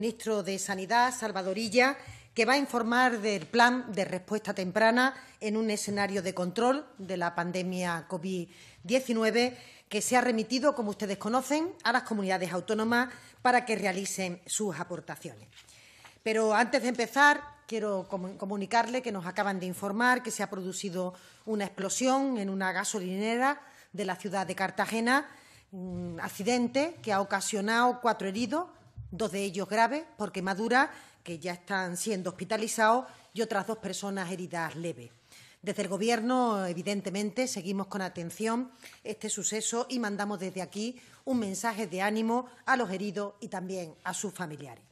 ministro de Sanidad, Salvadorilla, que va a informar del plan de respuesta temprana en un escenario de control de la pandemia COVID-19 que se ha remitido, como ustedes conocen, a las comunidades autónomas para que realicen sus aportaciones. Pero antes de empezar, quiero comunicarle que nos acaban de informar que se ha producido una explosión en una gasolinera de la ciudad de Cartagena, un mm, accidente que ha ocasionado cuatro heridos dos de ellos graves porque madura, que ya están siendo hospitalizados y otras dos personas heridas leves. Desde el Gobierno, evidentemente, seguimos con atención este suceso y mandamos desde aquí un mensaje de ánimo a los heridos y también a sus familiares.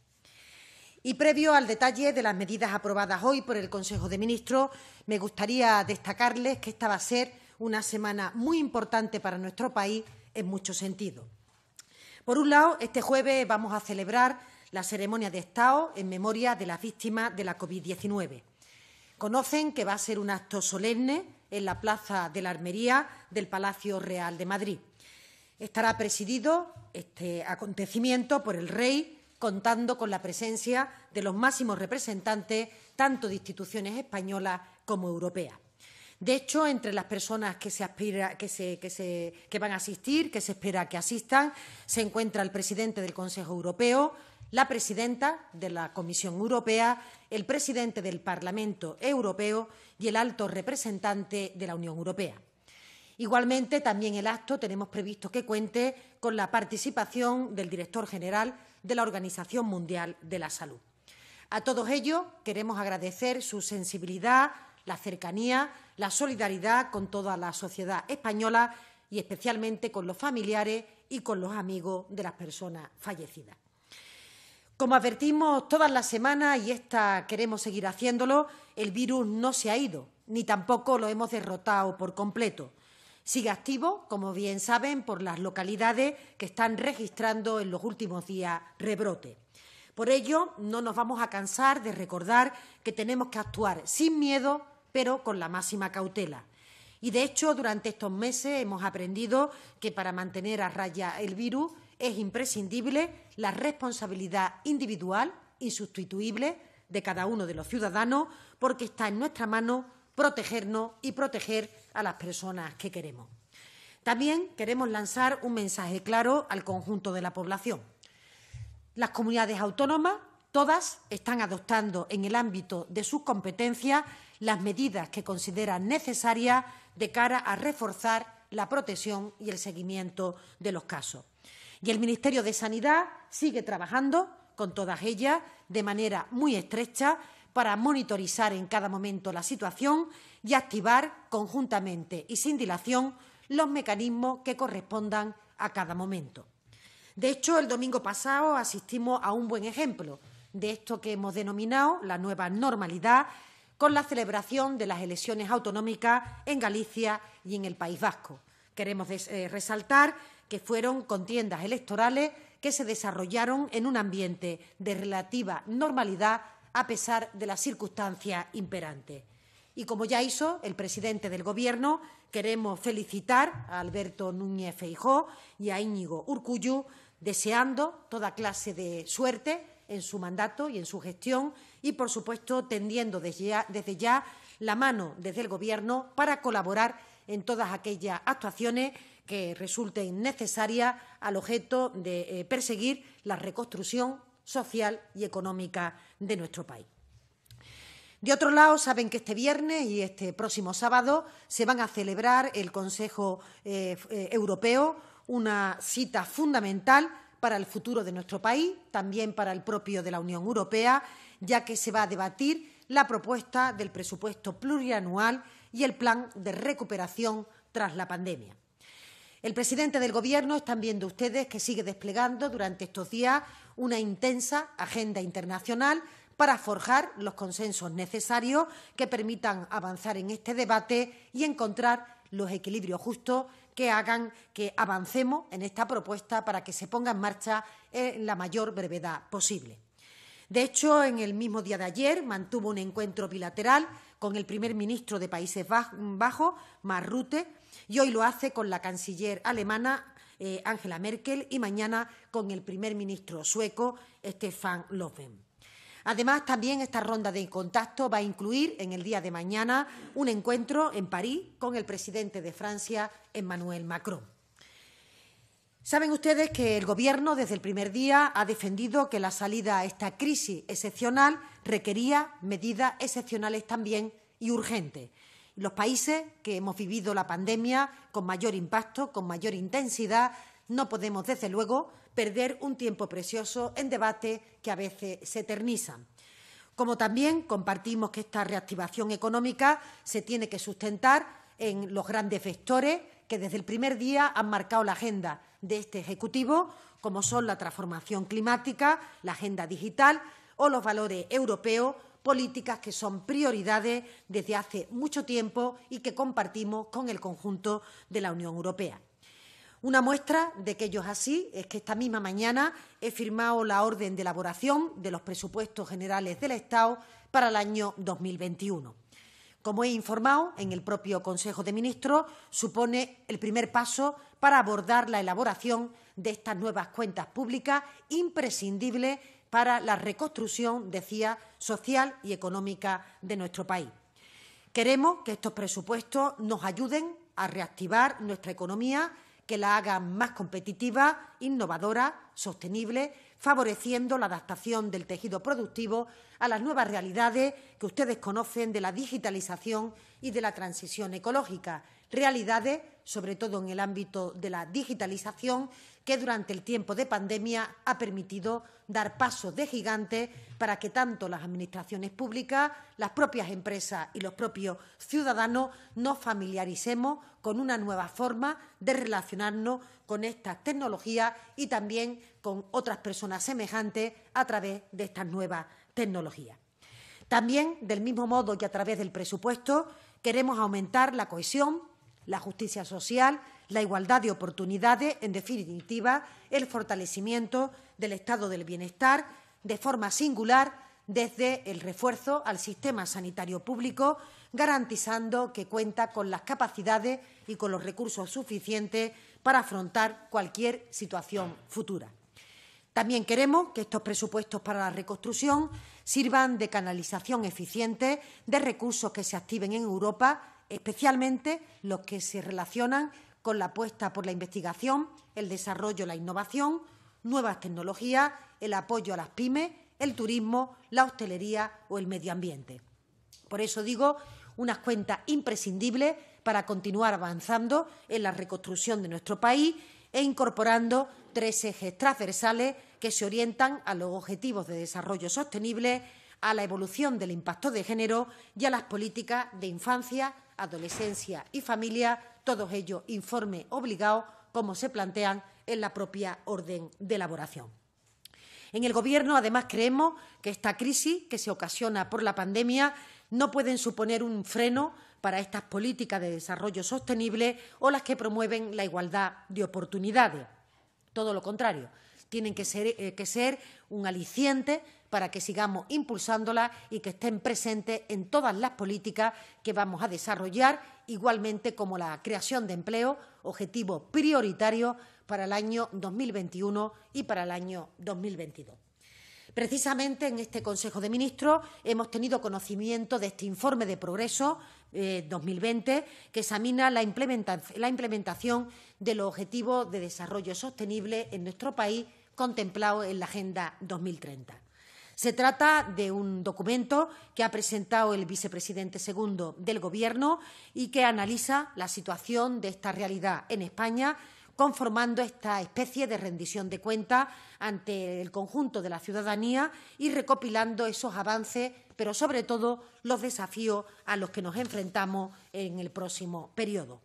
Y previo al detalle de las medidas aprobadas hoy por el Consejo de Ministros, me gustaría destacarles que esta va a ser una semana muy importante para nuestro país en muchos sentidos. Por un lado, este jueves vamos a celebrar la ceremonia de Estado en memoria de las víctimas de la COVID-19. Conocen que va a ser un acto solemne en la Plaza de la Armería del Palacio Real de Madrid. Estará presidido este acontecimiento por el Rey, contando con la presencia de los máximos representantes tanto de instituciones españolas como europeas. De hecho, entre las personas que se van a asistir, que se espera que asistan, se encuentra el presidente del Consejo Europeo, la presidenta de la Comisión Europea, el presidente del Parlamento Europeo y el alto representante de la Unión Europea. Igualmente, también el acto tenemos previsto que cuente con la participación del director general de la Organización Mundial de la Salud. A todos ellos queremos agradecer su sensibilidad, la cercanía, la solidaridad con toda la sociedad española y especialmente con los familiares y con los amigos de las personas fallecidas. Como advertimos todas las semanas, y esta queremos seguir haciéndolo, el virus no se ha ido, ni tampoco lo hemos derrotado por completo. Sigue activo, como bien saben, por las localidades que están registrando en los últimos días rebrote. Por ello, no nos vamos a cansar de recordar que tenemos que actuar sin miedo, pero con la máxima cautela. Y de hecho, durante estos meses hemos aprendido que para mantener a raya el virus es imprescindible la responsabilidad individual, insustituible, de cada uno de los ciudadanos, porque está en nuestra mano protegernos y proteger a las personas que queremos. También queremos lanzar un mensaje claro al conjunto de la población. Las comunidades autónomas, todas, están adoptando en el ámbito de sus competencias las medidas que considera necesarias de cara a reforzar la protección y el seguimiento de los casos. Y el Ministerio de Sanidad sigue trabajando con todas ellas de manera muy estrecha para monitorizar en cada momento la situación y activar conjuntamente y sin dilación los mecanismos que correspondan a cada momento. De hecho, el domingo pasado asistimos a un buen ejemplo de esto que hemos denominado la nueva normalidad con la celebración de las elecciones autonómicas en Galicia y en el País Vasco. Queremos eh, resaltar que fueron contiendas electorales que se desarrollaron en un ambiente de relativa normalidad a pesar de las circunstancias imperantes. Y como ya hizo el presidente del Gobierno, queremos felicitar a Alberto Núñez Feijó y a Íñigo Urcuyu, deseando toda clase de suerte en su mandato y en su gestión y, por supuesto, tendiendo desde ya, la mano desde el Gobierno para colaborar en todas aquellas actuaciones que resulten necesarias al objeto de eh, perseguir la reconstrucción social y económica de nuestro país. De otro lado, saben que este viernes y este próximo sábado se van a celebrar el Consejo eh, eh, Europeo, una cita fundamental para el futuro de nuestro país, también para el propio de la Unión Europea, ya que se va a debatir la propuesta del presupuesto plurianual y el plan de recuperación tras la pandemia. El presidente del Gobierno están viendo ustedes que sigue desplegando durante estos días una intensa agenda internacional para forjar los consensos necesarios que permitan avanzar en este debate y encontrar los equilibrios justos que hagan que avancemos en esta propuesta para que se ponga en marcha en eh, la mayor brevedad posible. De hecho, en el mismo día de ayer mantuvo un encuentro bilateral con el primer ministro de Países Bajos, Marrute, y hoy lo hace con la canciller alemana eh, Angela Merkel y mañana con el primer ministro sueco, Stefan Löfven. Además, también esta ronda de contacto va a incluir en el día de mañana un encuentro en París con el presidente de Francia, Emmanuel Macron. Saben ustedes que el Gobierno desde el primer día ha defendido que la salida a esta crisis excepcional requería medidas excepcionales también y urgentes. Los países que hemos vivido la pandemia con mayor impacto, con mayor intensidad, no podemos, desde luego, perder un tiempo precioso en debates que a veces se eternizan. Como también compartimos que esta reactivación económica se tiene que sustentar en los grandes vectores que desde el primer día han marcado la agenda de este Ejecutivo, como son la transformación climática, la agenda digital o los valores europeos, políticas que son prioridades desde hace mucho tiempo y que compartimos con el conjunto de la Unión Europea. Una muestra de que ello es así es que esta misma mañana he firmado la orden de elaboración de los presupuestos generales del Estado para el año 2021. Como he informado en el propio Consejo de Ministros, supone el primer paso para abordar la elaboración de estas nuevas cuentas públicas imprescindibles para la reconstrucción, decía, social y económica de nuestro país. Queremos que estos presupuestos nos ayuden a reactivar nuestra economía que la haga más competitiva, innovadora, sostenible, favoreciendo la adaptación del tejido productivo a las nuevas realidades que ustedes conocen de la digitalización y de la transición ecológica, realidades sobre todo en el ámbito de la digitalización, que durante el tiempo de pandemia ha permitido dar pasos de gigante para que tanto las administraciones públicas, las propias empresas y los propios ciudadanos nos familiaricemos con una nueva forma de relacionarnos con estas tecnologías y también con otras personas semejantes a través de estas nuevas tecnologías. También, del mismo modo que a través del presupuesto, queremos aumentar la cohesión, la justicia social, la igualdad de oportunidades, en definitiva, el fortalecimiento del estado del bienestar de forma singular desde el refuerzo al sistema sanitario público, garantizando que cuenta con las capacidades y con los recursos suficientes para afrontar cualquier situación futura. También queremos que estos presupuestos para la reconstrucción sirvan de canalización eficiente de recursos que se activen en Europa especialmente los que se relacionan con la apuesta por la investigación, el desarrollo, la innovación, nuevas tecnologías, el apoyo a las pymes, el turismo, la hostelería o el medio ambiente. Por eso digo unas cuentas imprescindibles para continuar avanzando en la reconstrucción de nuestro país e incorporando tres ejes transversales que se orientan a los objetivos de desarrollo sostenible, a la evolución del impacto de género y a las políticas de infancia, adolescencia y familia, todos ellos informe obligado, como se plantean en la propia orden de elaboración. En el Gobierno, además, creemos que esta crisis que se ocasiona por la pandemia no pueden suponer un freno para estas políticas de desarrollo sostenible o las que promueven la igualdad de oportunidades. Todo lo contrario, tienen eh, que ser, un aliciente para que sigamos impulsándolas y que estén presentes en todas las políticas que vamos a desarrollar, igualmente como la creación de empleo, objetivo prioritario para el año 2021 y para el año 2022. Precisamente en este Consejo de Ministros hemos tenido conocimiento de este informe de progreso 2020 eh, que examina la implementación de los Objetivos de Desarrollo Sostenible en nuestro país contemplado en la Agenda 2030. Se trata de un documento que ha presentado el vicepresidente segundo del Gobierno y que analiza la situación de esta realidad en España, conformando esta especie de rendición de cuentas ante el conjunto de la ciudadanía y recopilando esos avances, pero sobre todo los desafíos a los que nos enfrentamos en el próximo periodo.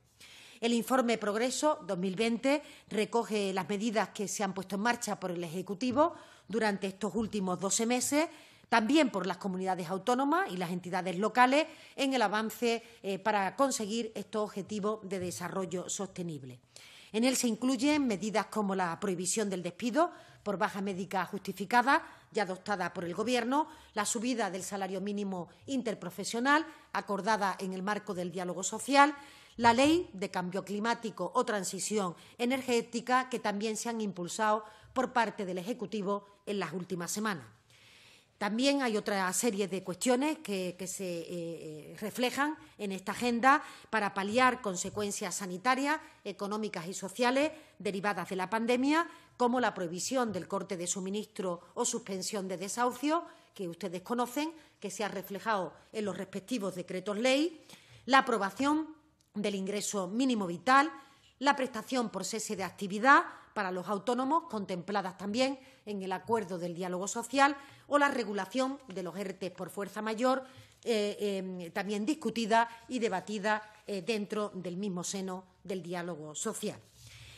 El informe Progreso 2020 recoge las medidas que se han puesto en marcha por el Ejecutivo durante estos últimos 12 meses también por las comunidades autónomas y las entidades locales en el avance eh, para conseguir estos objetivos de desarrollo sostenible. En él se incluyen medidas como la prohibición del despido por baja médica justificada, ya adoptada por el Gobierno, la subida del salario mínimo interprofesional, acordada en el marco del diálogo social, la ley de cambio climático o transición energética que también se han impulsado por parte del Ejecutivo en las últimas semanas. También hay otra serie de cuestiones que, se eh, eh, reflejan en esta agenda para paliar consecuencias sanitarias, económicas y sociales derivadas de la pandemia, como la prohibición del corte de suministro o suspensión de desahucio, que ustedes conocen, que se ha reflejado en los respectivos decretos ley, la aprobación del ingreso mínimo vital, la prestación por cese de actividad para los autónomos, contempladas también en el acuerdo del diálogo social, o la regulación de los ERTE por fuerza mayor, eh, em, también discutida y debatida eh, dentro del mismo seno del diálogo social.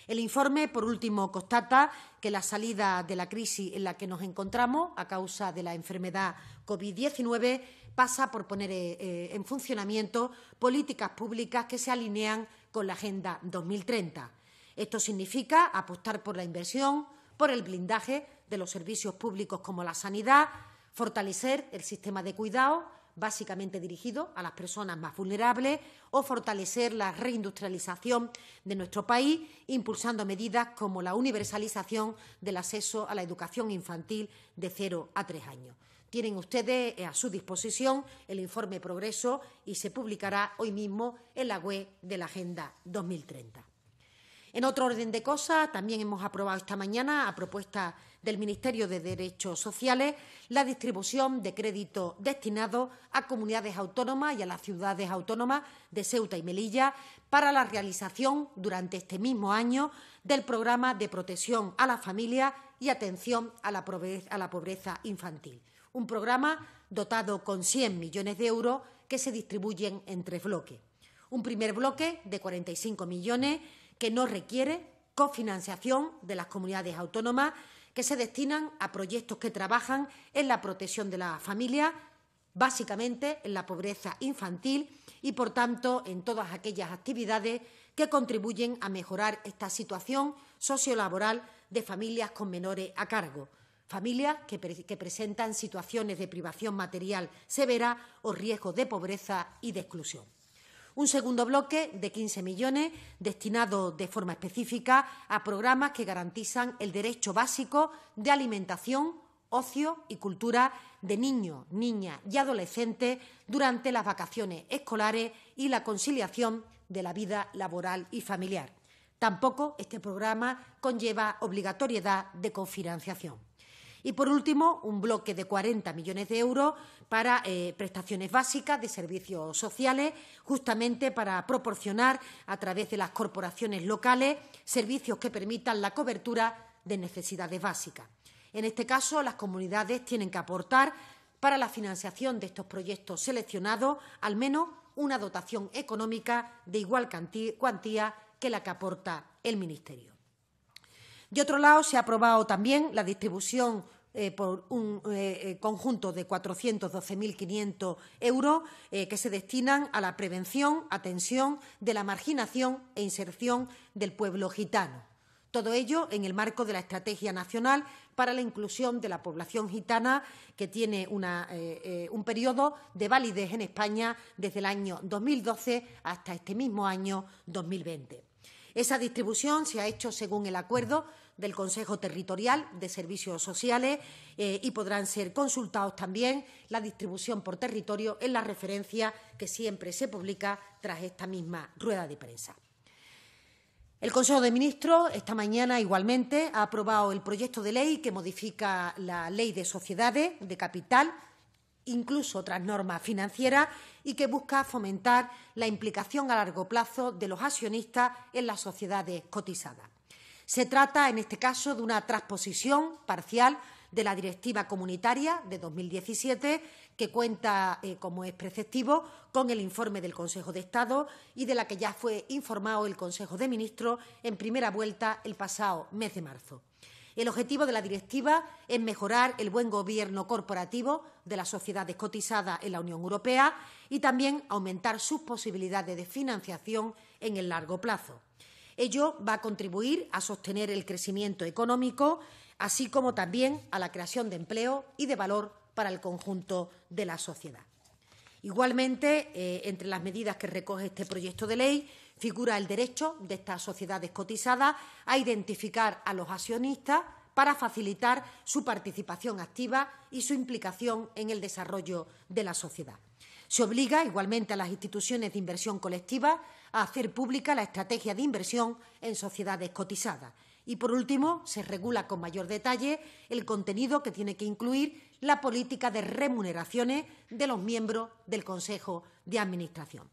El informe, por último, constata que la salida de la crisis en la que nos encontramos a causa de la enfermedad COVID-19 pasa por poner eh, eh, en funcionamiento políticas públicas que se alinean con la Agenda 2030. Esto significa apostar por la inversión, por el blindaje de los servicios públicos como la sanidad, fortalecer el sistema de cuidado, básicamente dirigido a las personas más vulnerables, o fortalecer la reindustrialización de nuestro país, impulsando medidas como la universalización del acceso a la educación infantil de 0 a 3 años. Tienen ustedes eh, a su disposición el informe Progreso y se publicará hoy mismo en la web de la Agenda 2030. En otro orden de cosas, también hemos aprobado esta mañana, a propuesta del Ministerio de Derechos Sociales, la distribución de créditos destinados a comunidades autónomas y a las ciudades autónomas de Ceuta y Melilla para la realización durante este mismo año del programa de protección a la familia y atención a la pobreza infantil un programa dotado con 100 millones de euros que se distribuyen en tres bloques. Un primer bloque de 45 millones que no requiere cofinanciación de las comunidades autónomas que se destinan a proyectos que trabajan en la protección de la familia, básicamente en la pobreza infantil y, por tanto, en todas aquellas actividades que contribuyen a mejorar esta situación sociolaboral de familias con menores a cargo familias que, presentan situaciones de privación material severa o riesgo de pobreza y de exclusión. Un segundo bloque de 15 millones destinado de forma específica a programas que garantizan el derecho básico de alimentación, ocio y cultura de niños, niñas y adolescentes durante las vacaciones escolares y la conciliación de la vida laboral y familiar. Tampoco este programa conlleva obligatoriedad de cofinanciación. Y, por último, un bloque de 40 millones de euros para eh, prestaciones básicas de servicios sociales, justamente para proporcionar a través de las corporaciones locales servicios que permitan la cobertura de necesidades básicas. En este caso, las comunidades tienen que aportar para la financiación de estos proyectos seleccionados al menos una dotación económica de igual cuantía que la que aporta el Ministerio. De otro lado, se ha aprobado también la distribución eh, por un eh, eh, conjunto de 412.500 euros que se destinan a la prevención, atención de la marginación e inserción del pueblo gitano. Todo ello en el marco de la Estrategia Nacional para la Inclusión de la Población Gitana, que tiene un periodo de validez en España desde el año 2012 hasta este mismo año 2020. Esa distribución se ha hecho según el acuerdo del Consejo Territorial de Servicios Sociales eh, y podrán ser consultados también la distribución por territorio en la referencia que siempre se publica tras esta misma rueda de prensa. El Consejo de Ministros esta mañana igualmente ha aprobado el proyecto de ley que modifica la Ley de Sociedades de Capital incluso otras normas financieras, y que busca fomentar la implicación a largo plazo de los accionistas en las sociedades cotizadas. Se trata, en este caso, de una transposición parcial de la Directiva Comunitaria de 2017, que cuenta, eh, como es preceptivo, con el informe del Consejo de Estado y de la que ya fue informado el Consejo de Ministros en primera vuelta el pasado mes de marzo. El objetivo de la directiva es mejorar el buen gobierno corporativo de las sociedades cotizadas en la Unión Europea y también aumentar sus posibilidades de financiación en el largo plazo. Ello va a contribuir a sostener el crecimiento económico, así como también a la creación de empleo y de valor para el conjunto de la sociedad. Igualmente, eh, entre las medidas que recoge este proyecto de ley figura el derecho de estas sociedades cotizadas a identificar a los accionistas para facilitar su participación activa y su implicación en el desarrollo de la sociedad. Se obliga igualmente a las instituciones de inversión colectiva a hacer pública la estrategia de inversión en sociedades cotizadas. Y, por último, se regula con mayor detalle el contenido que tiene que incluir la política de remuneraciones de los miembros del Consejo de Administración.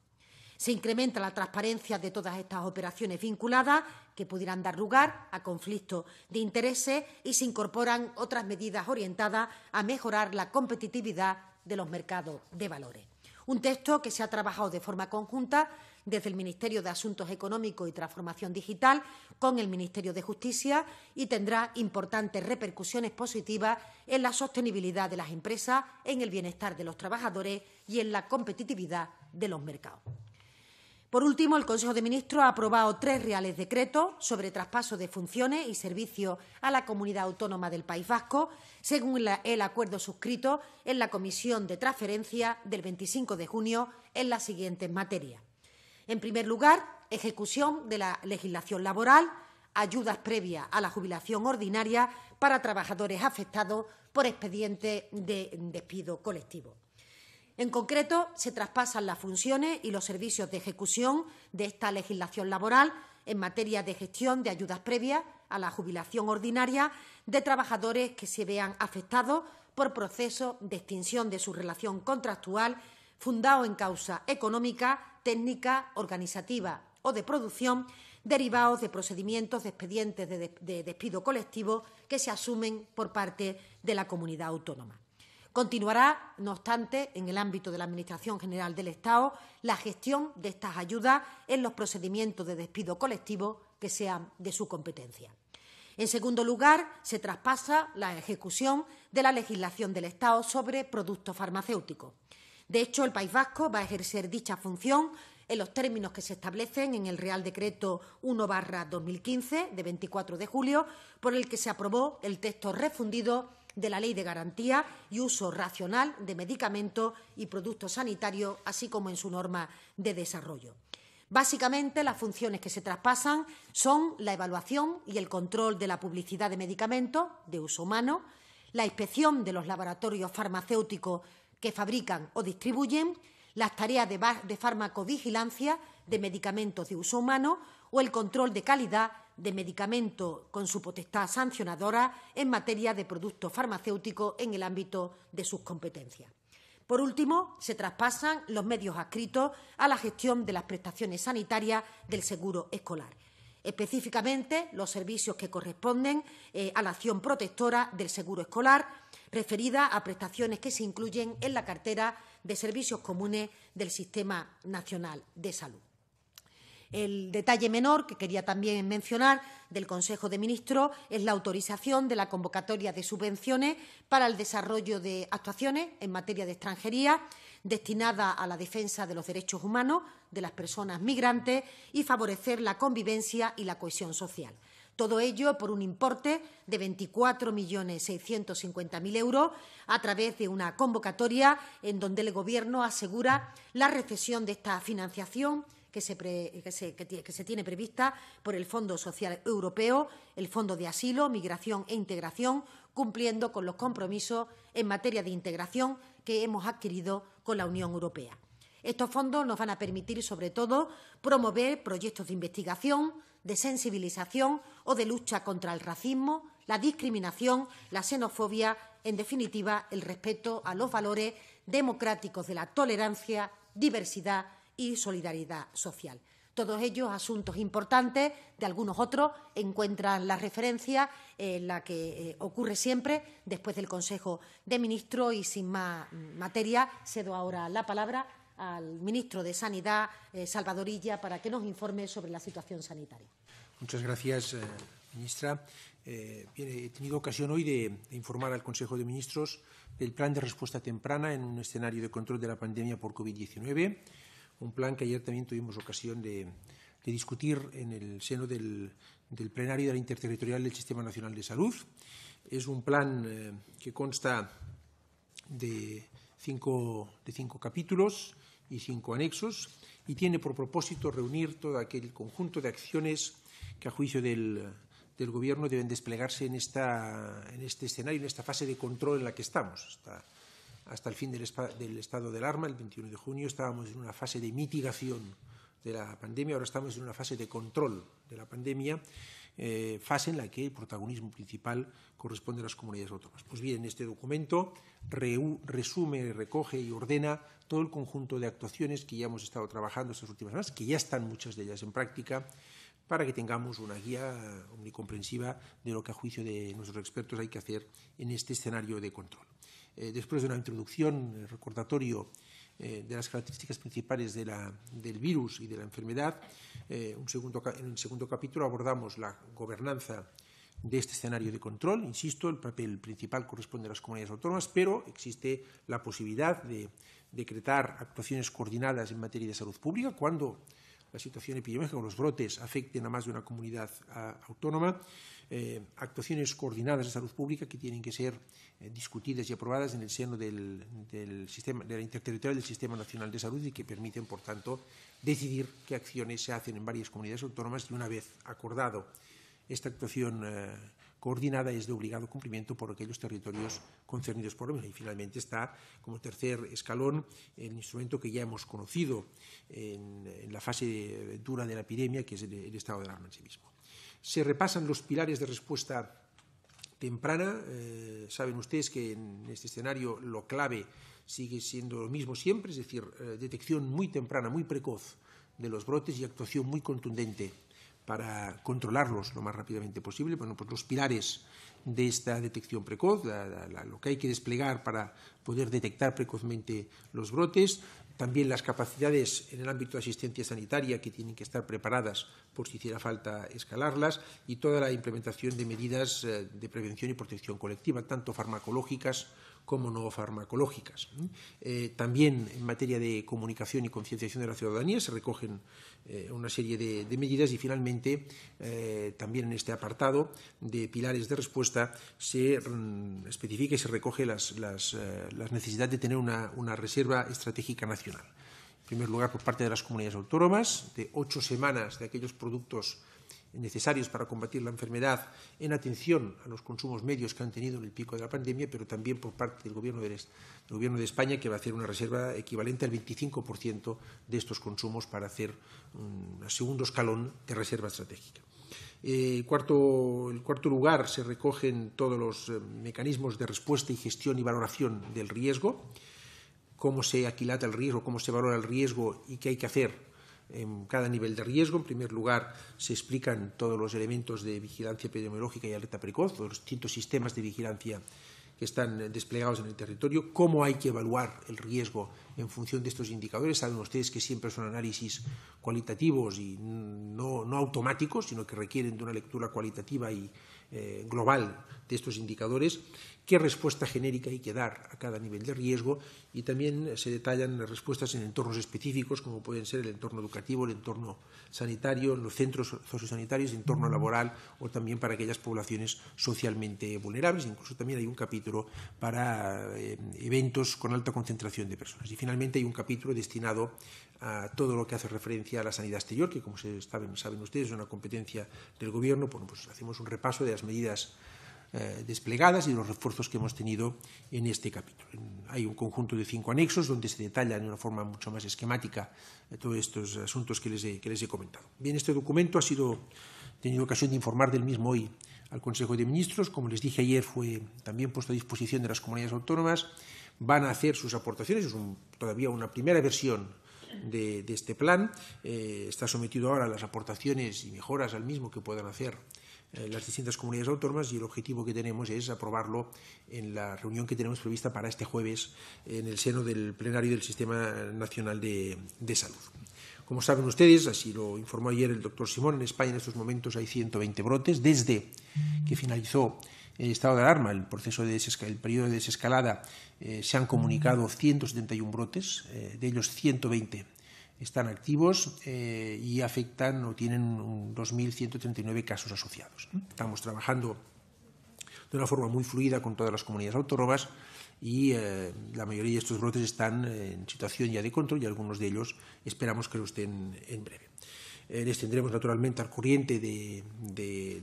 Se incrementa la transparencia de todas estas operaciones vinculadas que pudieran dar lugar a conflictos de intereses y se incorporan otras medidas orientadas a mejorar la competitividad de los mercados de valores. Un texto que se ha trabajado de forma conjunta desde el Ministerio de Asuntos Económicos y Transformación Digital con el Ministerio de Justicia y tendrá importantes repercusiones positivas en la sostenibilidad de las empresas, en el bienestar de los trabajadores y en la competitividad de los mercados. Por último, el Consejo de Ministros ha aprobado tres reales decretos sobre traspaso de funciones y servicios a la comunidad autónoma del País Vasco, según el acuerdo suscrito en la Comisión de Transferencia del 25 de junio en las siguientes materias. En primer lugar, ejecución de la legislación laboral, ayudas previas a la jubilación ordinaria para trabajadores afectados por expediente de despido colectivo. En concreto, se traspasan las funciones y los servicios de ejecución de esta legislación laboral en materia de gestión de ayudas previas a la jubilación ordinaria de trabajadores que se vean afectados por procesos de extinción de su relación contractual fundado en causa económica, técnica, organizativa o de producción derivados de procedimientos de expedientes de, despido colectivo que se asumen por parte de la comunidad autónoma. Continuará, no obstante, en el ámbito de la Administración General del Estado, la gestión de estas ayudas en los procedimientos de despido colectivo que sean de su competencia. En segundo lugar, se traspasa la ejecución de la legislación del Estado sobre productos farmacéuticos. De hecho, el País Vasco va a ejercer dicha función en los términos que se establecen en el Real Decreto 1-2015 de 24 de julio, por el que se aprobó el texto refundido de la Ley de Garantía y Uso Racional de Medicamentos y Productos Sanitarios, así como en su norma de desarrollo. Básicamente, las funciones que se traspasan son la evaluación y el control de la publicidad de medicamentos de uso humano, la inspección de los laboratorios farmacéuticos que fabrican o distribuyen, las tareas de, de farmacovigilancia de medicamentos de uso humano o el control de calidad de medicamento con su potestad sancionadora en materia de productos farmacéuticos en el ámbito de sus competencias. Por último, se traspasan los medios adscritos a la gestión de las prestaciones sanitarias del seguro escolar, específicamente los servicios que corresponden eh, a la acción protectora del seguro escolar, referida a prestaciones que se incluyen en la cartera de servicios comunes del Sistema Nacional de Salud. El detalle menor que quería también mencionar del Consejo de Ministros es la autorización de la convocatoria de subvenciones para el desarrollo de actuaciones en materia de extranjería destinada a la defensa de los derechos humanos de las personas migrantes y favorecer la convivencia y la cohesión social. Todo ello por un importe de 24.650.000 euros a través de una convocatoria en donde el Gobierno asegura la recesión de esta financiación que se, tiene prevista por el Fondo Social Europeo, el Fondo de Asilo, Migración e Integración, cumpliendo con los compromisos en materia de integración que hemos adquirido con la Unión Europea. Estos fondos nos van a permitir, sobre todo, promover proyectos de investigación, de sensibilización o de lucha contra el racismo, la discriminación, la xenofobia, en definitiva, el respeto a los valores democráticos de la tolerancia, diversidad y solidaridad social. Todos ellos asuntos importantes, de algunos otros encuentran la referencia en eh, la que eh, ocurre siempre después del Consejo de Ministros y sin más materia cedo ahora la palabra al ministro de Sanidad, eh, Salvadorilla, para que nos informe sobre la situación sanitaria. Muchas gracias, ministra. he tenido ocasión hoy de, informar al Consejo de Ministros del plan de respuesta temprana en un escenario de control de la pandemia por COVID-19, un plan que ayer también tuvimos ocasión de, discutir en el seno del, plenario de la interterritorial del Sistema Nacional de Salud. Es un plan eh, que consta de cinco, de cinco capítulos y cinco anexos y tiene por propósito reunir todo aquel conjunto de acciones que a juicio del, Gobierno deben desplegarse en, este escenario, en esta fase de control en la que estamos hasta el fin del, estado del arma, el 21 de junio, estábamos en una fase de mitigación de la pandemia, ahora estamos en una fase de control de la pandemia, eh, fase en la que el protagonismo principal corresponde a las comunidades autónomas. Pues bien, este documento resume, recoge y ordena todo el conjunto de actuaciones que ya hemos estado trabajando estas últimas semanas, que ya están muchas de ellas en práctica, para que tengamos una guía omnicomprensiva de lo que a juicio de nuestros expertos hay que hacer en este escenario de control. Eh, después de una introducción eh, recordatorio eh, de las características principales del virus y de la enfermedad, un segundo, en el segundo capítulo abordamos la gobernanza de este escenario de control. Insisto, el papel principal corresponde a las comunidades autónomas, pero existe la posibilidad de decretar actuaciones coordinadas en materia de salud pública cuando la situación epidemiológica o los brotes afecten a más de una comunidad autónoma, eh, actuaciones coordinadas de salud pública que tienen que ser eh, discutidas y aprobadas en el seno del, sistema, de la interterritorial del Sistema Nacional de Salud y que permiten, por tanto, decidir qué acciones se hacen en varias comunidades autónomas y una vez acordado esta actuación eh, coordinada es de obligado cumplimiento por aquellos territorios concernidos por la Y finalmente está, como tercer escalón, el instrumento que ya hemos conocido en, la fase dura de la epidemia, que es el, estado de alarma en sí mismo. Se repasan los pilares de respuesta temprana. Eh, saben ustedes que en este escenario lo clave sigue siendo lo mismo siempre, es decir, eh, detección muy temprana, muy precoz de los brotes y actuación muy contundente para controlarlos lo más rápidamente posible. Bueno, pues los pilares de esta detección precoz, lo que hay que desplegar para poder detectar precozmente los brotes, también las capacidades en el ámbito de asistencia sanitaria que tienen que estar preparadas por si hiciera falta escalarlas y toda la implementación de medidas eh, de prevención y protección colectiva, tanto farmacológicas como no farmacológicas. Eh, también en materia de comunicación y concienciación de la ciudadanía se recogen eh, una serie de, medidas y finalmente eh, también en este apartado de pilares de respuesta se mm, especifica y se recoge las, necesidad de tener una, una reserva estratégica nacional. En primer lugar, por parte de las comunidades autónomas, de ocho semanas de aquellos productos necesarios para combatir la enfermedad en atención a los consumos medios que han tenido en el pico de la pandemia, pero también por parte del Gobierno de, gobierno de España, que va a hacer una reserva equivalente al 25% de estos consumos para hacer un segundo escalón de reserva estratégica. en eh, cuarto lugar, se recogen todos los eh, mecanismos de respuesta y gestión y valoración del riesgo, cómo se aquilata el riesgo, cómo se valora el riesgo y qué hay que hacer en cada nivel de riesgo. En primer lugar, se explican todos los elementos de vigilancia epidemiológica y alerta precoz, los distintos sistemas de vigilancia que están desplegados en el territorio, cómo hay que evaluar el riesgo en función de estos indicadores. Saben ustedes que siempre son análisis cualitativos y no, no automáticos, sino que requieren de una lectura cualitativa y, eh, global de estos indicadores, qué respuesta genérica hay que dar a cada nivel de riesgo y también se detallan las respuestas en entornos específicos como pueden ser el entorno educativo, el entorno sanitario, los centros sociosanitarios, el entorno laboral o también para aquellas poblaciones socialmente vulnerables. Incluso también hay un capítulo para eh, eventos con alta concentración de personas. Y finalmente hay un capítulo destinado a todo lo que hace referencia a la sanidad exterior, que como saben, ustedes es una competencia del Gobierno, pues hacemos un repaso de las medidas eh, desplegadas y de los refuerzos que hemos tenido en este capítulo. Hay un conjunto de cinco anexos donde se detallan de una forma mucho más esquemática eh, todos estos asuntos que les, he, comentado. Bien, este documento ha sido tenido ocasión de informar del mismo hoy al Consejo de Ministros. Como les dije ayer, fue también puesto a disposición de las comunidades autónomas. Van a hacer sus aportaciones, es todavía una primera versión de, este plan. Eh, está sometido ahora a las aportaciones y mejoras al mismo que puedan hacer eh, las distintas comunidades autónomas y el objetivo que tenemos es aprobarlo en la reunión que tenemos prevista para este jueves en el seno del plenario del Sistema Nacional de, Salud. Como saben ustedes, así lo informó ayer el doctor Simón, en España en estos momentos hay 120 brotes desde que finalizó el estado de alarma, el proceso de el periodo de desescalada eh, se han comunicado 171 brotes, eh, de ellos 120 están activos eh, y afectan o tienen 2.139 casos asociados. Estamos trabajando de una forma muy fluida con todas las comunidades autónomas y la mayoría de estos brotes están en situación ya de control y algunos de ellos esperamos que lo estén en breve les eh, tendremos naturalmente al corriente de,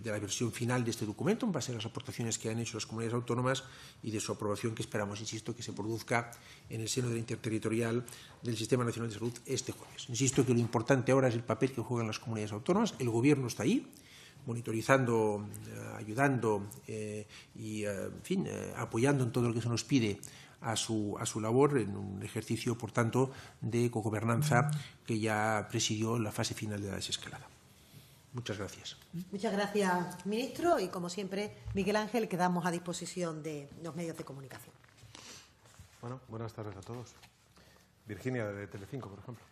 la versión final de este documento, en base a las aportaciones que han hecho las comunidades autónomas y de su aprobación que esperamos, insisto, que se produzca en el seno de la interterritorial del Sistema Nacional de Salud este jueves. Insisto que lo importante ahora es el papel que juegan las comunidades autónomas. El Gobierno está ahí monitorizando, eh, ayudando eh, y, en fin, apoyando en todo lo que se nos pide a su, a su labor en un ejercicio, por tanto, de cogobernanza que ya presidió la fase final de la desescalada. Muchas gracias. Muchas gracias, ministro. Y como siempre, Miguel Ángel, quedamos a disposición de los medios de comunicación. Bueno, buenas tardes a todos. Virginia, de Telecinco, por ejemplo.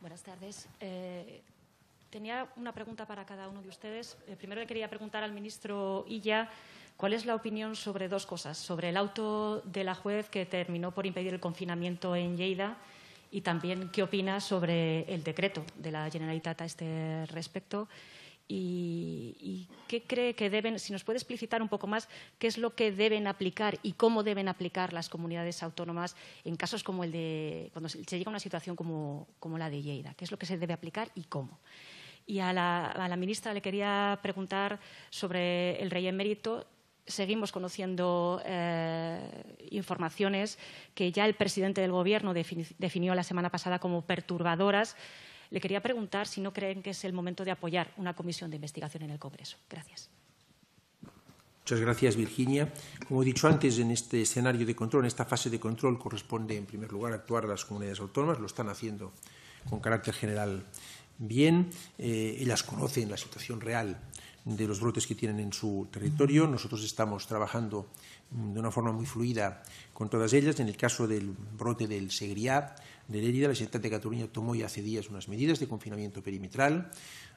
Buenas tardes. Eh, Tenía una pregunta para cada uno de ustedes. Eh, primero le quería preguntar al ministro Illa cuál es la opinión sobre dos cosas, sobre el auto de la juez que terminó por impedir el confinamiento en Lleida y también qué opina sobre el decreto de la Generalitat a este respecto. Y, qué cree que deben, si nos puede explicitar un poco más, qué es lo que deben aplicar y cómo deben aplicar las comunidades autónomas en casos como el de cuando se llega a una situación como, como la de Lleida, qué es lo que se debe aplicar y cómo. Y a la, ministra le quería preguntar sobre el rey en mérito. seguimos conociendo eh, informaciones que ya el presidente del Gobierno definió la semana pasada como perturbadoras. Le quería preguntar si no creen que es el momento de apoyar una comisión de investigación en el Congreso. Gracias. Muchas gracias, Virginia. Como he dicho antes, en este escenario de control, en esta fase de control, corresponde en primer lugar actuar a las comunidades autónomas. Lo están haciendo con carácter general bien ellas eh, conocen la situación real de los brotes que tienen en su territorio. Nosotros estamos trabajando de una forma muy fluida con todas ellas. En el caso del brote del Segriá, de Lérida, la Secretaría de Cataluña tomó ya hace días unas medidas de confinamiento perimetral.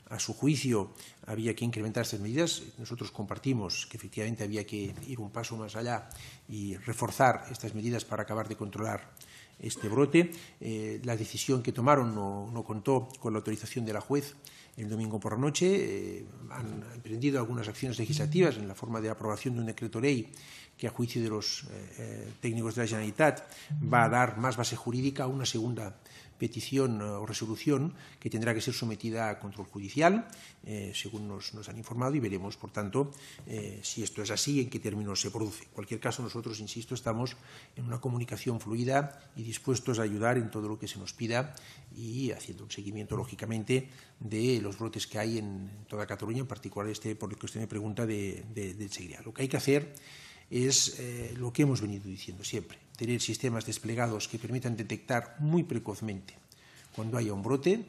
A su juicio, había que incrementar estas medidas. Nosotros compartimos que efectivamente había que ir un paso más allá y reforzar estas medidas para acabar de controlar este brote. Eh, la decisión que tomaron no, contó con la autorización de la juez el domingo por la noche. Eh, han emprendido algunas acciones legislativas en la forma de aprobación de un decreto ley que a juicio de los eh, técnicos de la Generalitat va a dar más base jurídica a una segunda petición eh, o resolución que tendrá que ser sometida a control judicial, eh, según nos, han informado, y veremos, por tanto, eh, si esto es así, en qué términos se produce. En cualquier caso, nosotros, insisto, estamos en una comunicación fluida y dispuestos a ayudar en todo lo que se nos pida y haciendo un seguimiento, lógicamente, de los brotes que hay en toda Cataluña, en particular este por la cuestión de pregunta de, de, Lo que hay que hacer es lo que hemos venido diciendo siempre tener sistemas desplegados que permitan detectar muy precozmente cuando haya un brote.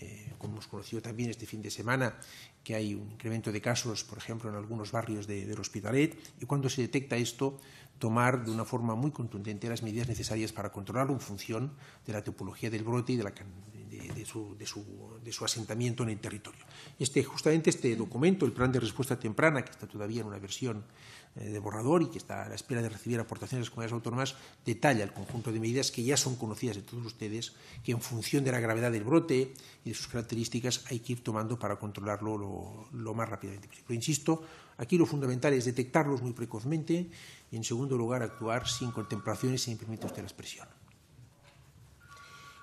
Eh, como hemos conocido también este fin de semana, que hay un incremento de casos, por ejemplo, en algunos barrios de, del Hospitalet, y cuando se detecta esto, tomar de una forma muy contundente las medidas necesarias para controlarlo en función de la topología del brote y de, su, de, su, asentamiento en el territorio. Este, justamente este documento, el Plan de Respuesta Temprana, que está todavía en una versión eh, de borrador y que está a la espera de recibir aportaciones de las comunidades autónomas, detalla el conjunto de medidas que ya son conocidas de todos ustedes, que en función de la gravedad del brote y de sus características hay que ir tomando para controlarlo lo, más rápidamente posible. Pero insisto, aquí lo fundamental es detectarlos muy precozmente y, en segundo lugar, actuar sin contemplaciones, si me permite usted la expresión.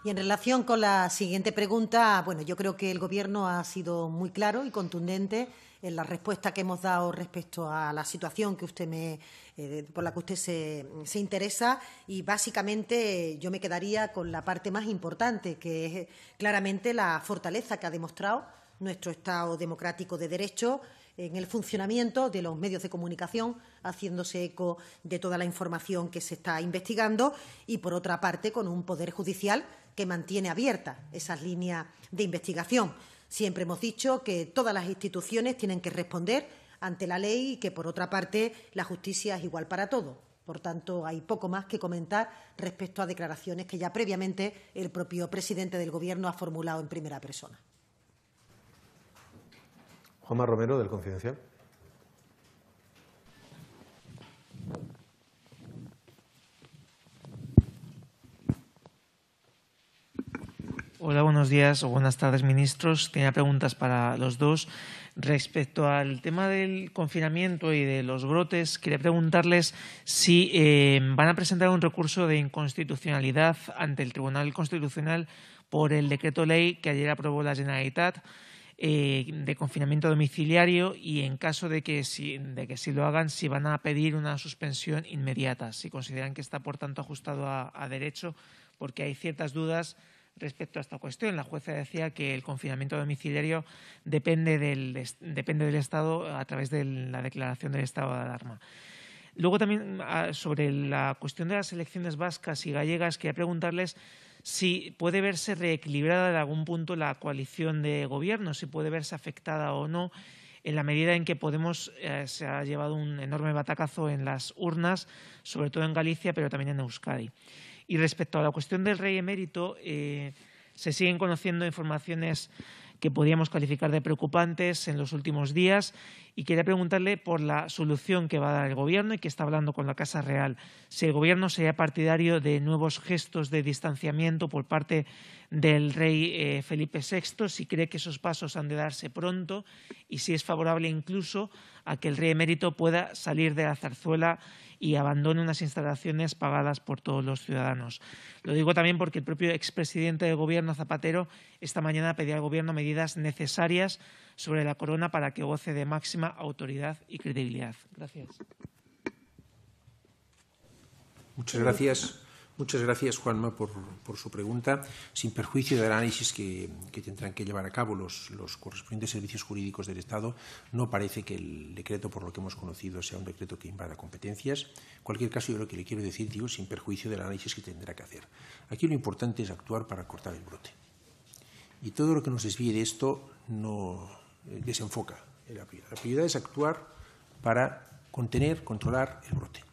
Y en relación con la siguiente pregunta, bueno, yo creo que el Gobierno ha sido muy claro y contundente en la respuesta que hemos dado respecto a la situación que usted me, eh, por la que usted se, se, interesa y básicamente eh, yo me quedaría con la parte más importante, que es eh, claramente la fortaleza que ha demostrado nuestro Estado democrático de derecho en el funcionamiento de los medios de comunicación, haciéndose eco de toda la información que se está investigando y, por otra parte, con un Poder Judicial que mantiene abiertas esas líneas de investigación. Siempre hemos dicho que todas las instituciones tienen que responder ante la ley y que, por otra parte, la justicia es igual para todos. Por tanto, hay poco más que comentar respecto a declaraciones que ya previamente el propio presidente del Gobierno ha formulado en primera persona. Romero, del Hola, buenos días o buenas tardes, ministros. Tenía preguntas para los dos. Respecto al tema del confinamiento y de los brotes, quería preguntarles si eh, van a presentar un recurso de inconstitucionalidad ante el Tribunal Constitucional por el decreto ley que ayer aprobó la Generalitat eh, de confinamiento domiciliario y en caso de que, si, de que lo hagan, si van a pedir una suspensión inmediata, si consideran que está, por tanto, ajustado a derecho, porque hay ciertas dudas respecto a esta cuestión. La jueza decía que el confinamiento domiciliario depende del, depende del Estado a través de la declaración del estado de alarma. Luego también ah, sobre la cuestión de las elecciones vascas y gallegas, quería preguntarles si puede verse reequilibrada en algún punto la coalición de gobierno, si puede verse afectada o no, en la medida en que Podemos eh, se ha llevado un enorme batacazo en las urnas, sobre todo en Galicia, pero también en Euskadi. Y respecto a la cuestión del rey emérito, eh, se siguen conociendo informaciones que podríamos calificar de preocupantes en los últimos días y quería preguntarle por la solución que va a dar el Gobierno y que está hablando con la Casa Real. Si el Gobierno sería partidario de nuevos gestos de distanciamiento por parte del rey eh, Felipe VI, si cree que esos pasos han de darse pronto y si es favorable incluso a que el rey emérito pueda salir de la zarzuela y abandone unas instalaciones pagadas por todos los ciudadanos. Lo digo también porque el propio expresidente del Gobierno, Zapatero, esta mañana pedía al Gobierno medidas necesarias sobre la corona para que goce de máxima autoridad y credibilidad. Gracias. Muchas gracias. Muchas gracias, Juanma, por, su pregunta. Sin perjuicio del análisis que, tendrán que llevar a cabo los, los, correspondientes servicios jurídicos del Estado, no parece que el decreto, por lo que hemos conocido, sea un decreto que invada competencias. En cualquier caso, yo lo que le quiero decir, digo, sin perjuicio del análisis que tendrá que hacer. Aquí lo importante es actuar para cortar el brote. Y todo lo que nos desvíe de esto no, eh, desenfoca la prioridad. La prioridad es actuar para contener, controlar el brote.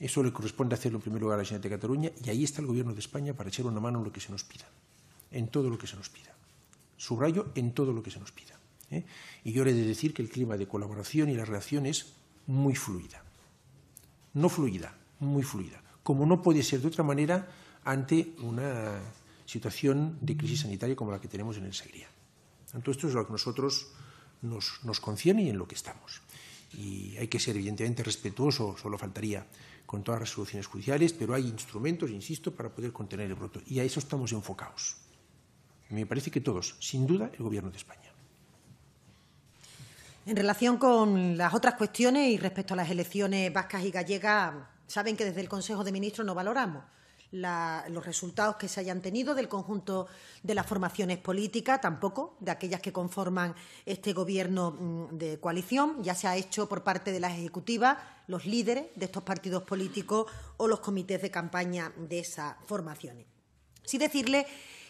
Eso le corresponde hacerlo en primer lugar a la Generalitat de Cataluña y ahí está el Gobierno de España para echar una mano en lo que se nos pida, en todo lo que se nos pida. Subrayo en todo lo que se nos pida. ¿eh? Y yo he de decir que el clima de colaboración y la reacción es muy fluida. No fluida, muy fluida. Como no puede ser de otra manera ante una situación de crisis sanitaria como la que tenemos en el Segría tanto, esto es lo que nosotros nos, nos y en lo que estamos. Y hay que ser evidentemente respetuoso, solo faltaría con todas las resoluciones judiciales, pero hay instrumentos, insisto, para poder contener el brote. Y a eso estamos enfocados. Me parece que todos, sin duda, el Gobierno de España. En relación con las otras cuestiones y respecto a las elecciones vascas y gallegas, saben que desde el Consejo de Ministros no valoramos los resultados que se hayan tenido del conjunto de las formaciones políticas, tampoco de aquellas que conforman este gobierno mm, de coalición. Ya se ha hecho por parte de las ejecutivas, los líderes de estos partidos políticos o los comités de campaña de esas formaciones. Sí decirle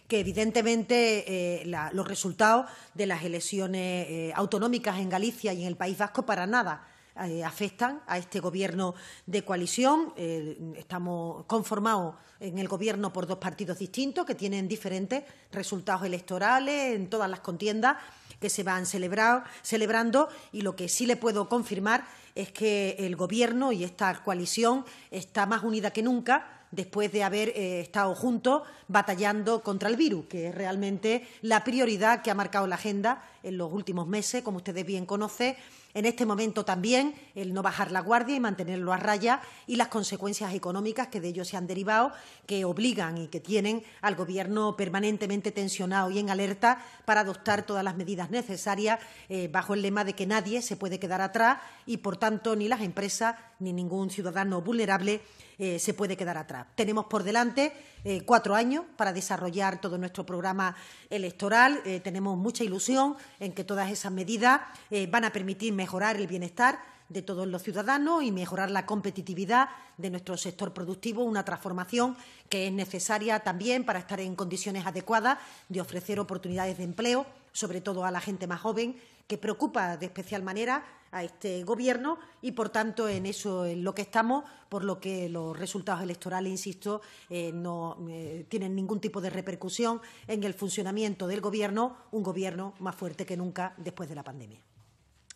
que evidentemente eh, los resultados de las elecciones eh, autonómicas en Galicia y en el País Vasco para nada eh, afectan a este gobierno de coalición. Eh, estamos conformados en el gobierno por dos partidos distintos que tienen diferentes resultados electorales en todas las contiendas que se van celebrando y lo que sí le puedo confirmar es que el gobierno y esta coalición está más unida que nunca después de haber eh, estado juntos batallando contra el virus, que es realmente la prioridad que ha marcado la agenda en los últimos meses, como ustedes bien conocen en este momento también el no bajar la guardia y mantenerlo a raya y las consecuencias económicas que de ello se han derivado, que obligan y que tienen al Gobierno permanentemente tensionado y en alerta para adoptar todas las medidas necesarias eh, bajo el lema de que nadie se puede quedar atrás y, por tanto, ni las empresas ni ningún ciudadano vulnerable eh, se puede quedar atrás. Tenemos por delante eh, cuatro años para desarrollar todo nuestro programa electoral. Eh, tenemos mucha ilusión en que todas esas medidas eh, van a permitir mejorar el bienestar de todos los ciudadanos y mejorar la competitividad de nuestro sector productivo, una transformación que es necesaria también para estar en condiciones adecuadas de ofrecer oportunidades de empleo, sobre todo a la gente más joven que preocupa de especial manera a este gobierno y, por tanto, en eso en lo que estamos, por lo que los resultados electorales, insisto, eh, no eh, tienen ningún tipo de repercusión en el funcionamiento del gobierno, un gobierno más fuerte que nunca después de la pandemia.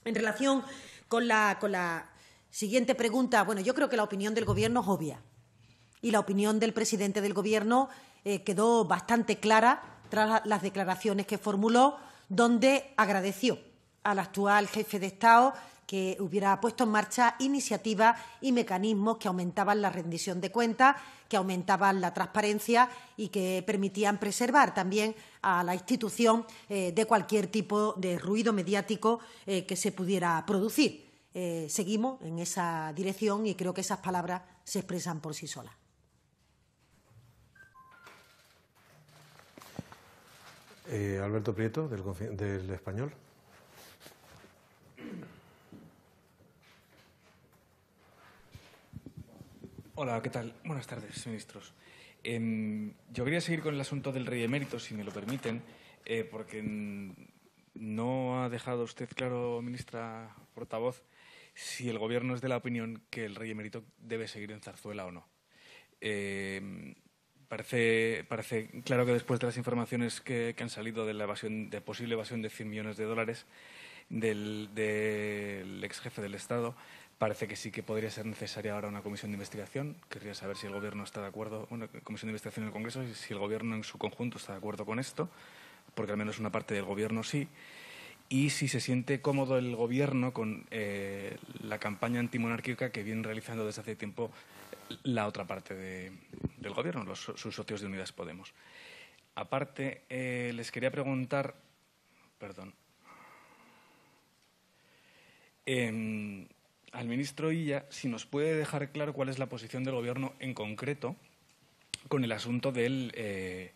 En relación con la, con la siguiente pregunta, bueno, yo creo que la opinión del gobierno es obvia y la opinión del presidente del gobierno eh, quedó bastante clara tras las declaraciones que formuló, donde agradeció al actual jefe de Estado que hubiera puesto en marcha iniciativas y mecanismos que aumentaban la rendición de cuentas, que aumentaban la transparencia y que permitían preservar también a la institución eh, de cualquier tipo de ruido mediático eh, que se pudiera producir. Eh, seguimos en esa dirección y creo que esas palabras se expresan por sí solas. Alberto Prieto, del Español. Hola, ¿qué tal? Buenas tardes, ministros. Em, yo quería seguir con el asunto del rey emérito, si me lo permiten, eh, porque no ha dejado usted claro, ministra portavoz, si el gobierno es de la opinión que el rey emérito debe seguir en Zarzuela o no. Em, parece, parece claro que después de las informaciones que, han salido de la posible evasión de 100 millones de dólares del, del ex jefe del Estado, Parece que sí que podría ser necesaria ahora una comisión de investigación. Querría saber si el Gobierno está de acuerdo, una comisión de investigación en el Congreso, y si el Gobierno en su conjunto está de acuerdo con esto, porque al menos una parte del Gobierno sí. Y si se siente cómodo el Gobierno con eh, la campaña antimonárquica que viene realizando desde hace tiempo la otra parte del Gobierno, sus socios de Unidas Podemos. Aparte, eh, les quería preguntar, perdón, em, al ministro Illa si nos puede dejar claro cuál es la posición del Gobierno en concreto con el asunto del, eh,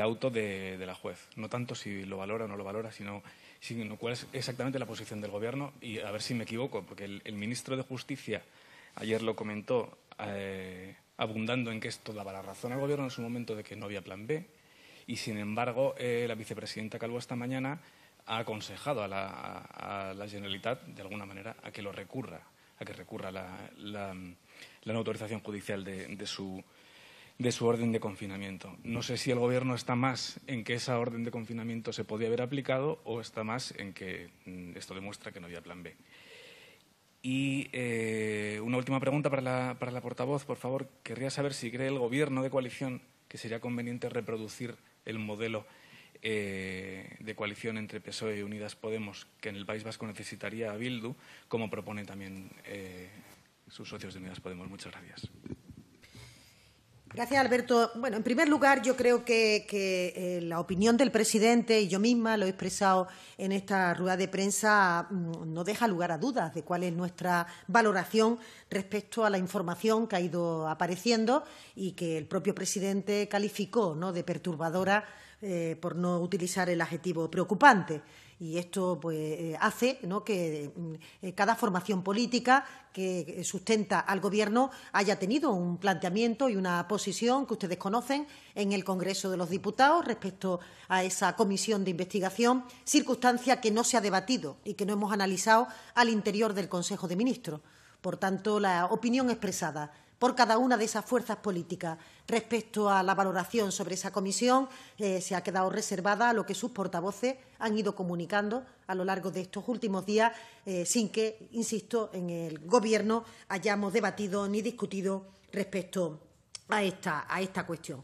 auto de, la juez. No tanto si lo valora o no lo valora, sino, cuál es exactamente la posición del Gobierno. Y a ver si me equivoco, porque el, ministro de Justicia ayer lo comentó eh, abundando en que esto daba la razón al Gobierno en su momento de que no había plan B. Y, sin embargo, eh, la vicepresidenta Calvo esta mañana ha aconsejado a la, Generalitat, de alguna manera, a que lo recurra, a que recurra la, no autorización judicial de, su, orden de confinamiento. No sé si el Gobierno está más en que esa orden de confinamiento se podía haber aplicado o está más en que mm, esto demuestra que no había plan B. Y eh, una última pregunta para la, para la portavoz, por favor. Querría saber si cree el Gobierno de coalición que sería conveniente reproducir el modelo eh, de coalición entre PSOE y Unidas Podemos, que en el País Vasco necesitaría a Bildu, como propone también eh, sus socios de Unidas Podemos. Muchas gracias. Gracias, Alberto. Bueno, en primer lugar, yo creo que, eh, la opinión del presidente, y yo misma lo he expresado en esta rueda de prensa, mm, no deja lugar a dudas de cuál es nuestra valoración respecto a la información que ha ido apareciendo y que el propio presidente calificó ¿no? de perturbadora eh, por no utilizar el adjetivo preocupante. Y esto pues, eh, hace que mm, eh, cada formación política que sustenta al Gobierno haya tenido un planteamiento y una posición que ustedes conocen en el Congreso de los Diputados respecto a esa comisión de investigación, circunstancia que no se ha debatido y que no hemos analizado al interior del Consejo de Ministros. Por tanto, la opinión expresada por cada una de esas fuerzas políticas. Respecto a la valoración sobre esa comisión, eh, se ha quedado reservada lo que sus portavoces han ido comunicando a lo largo de estos últimos días, eh, sin que, insisto, en el Gobierno hayamos debatido ni discutido respecto a esta cuestión.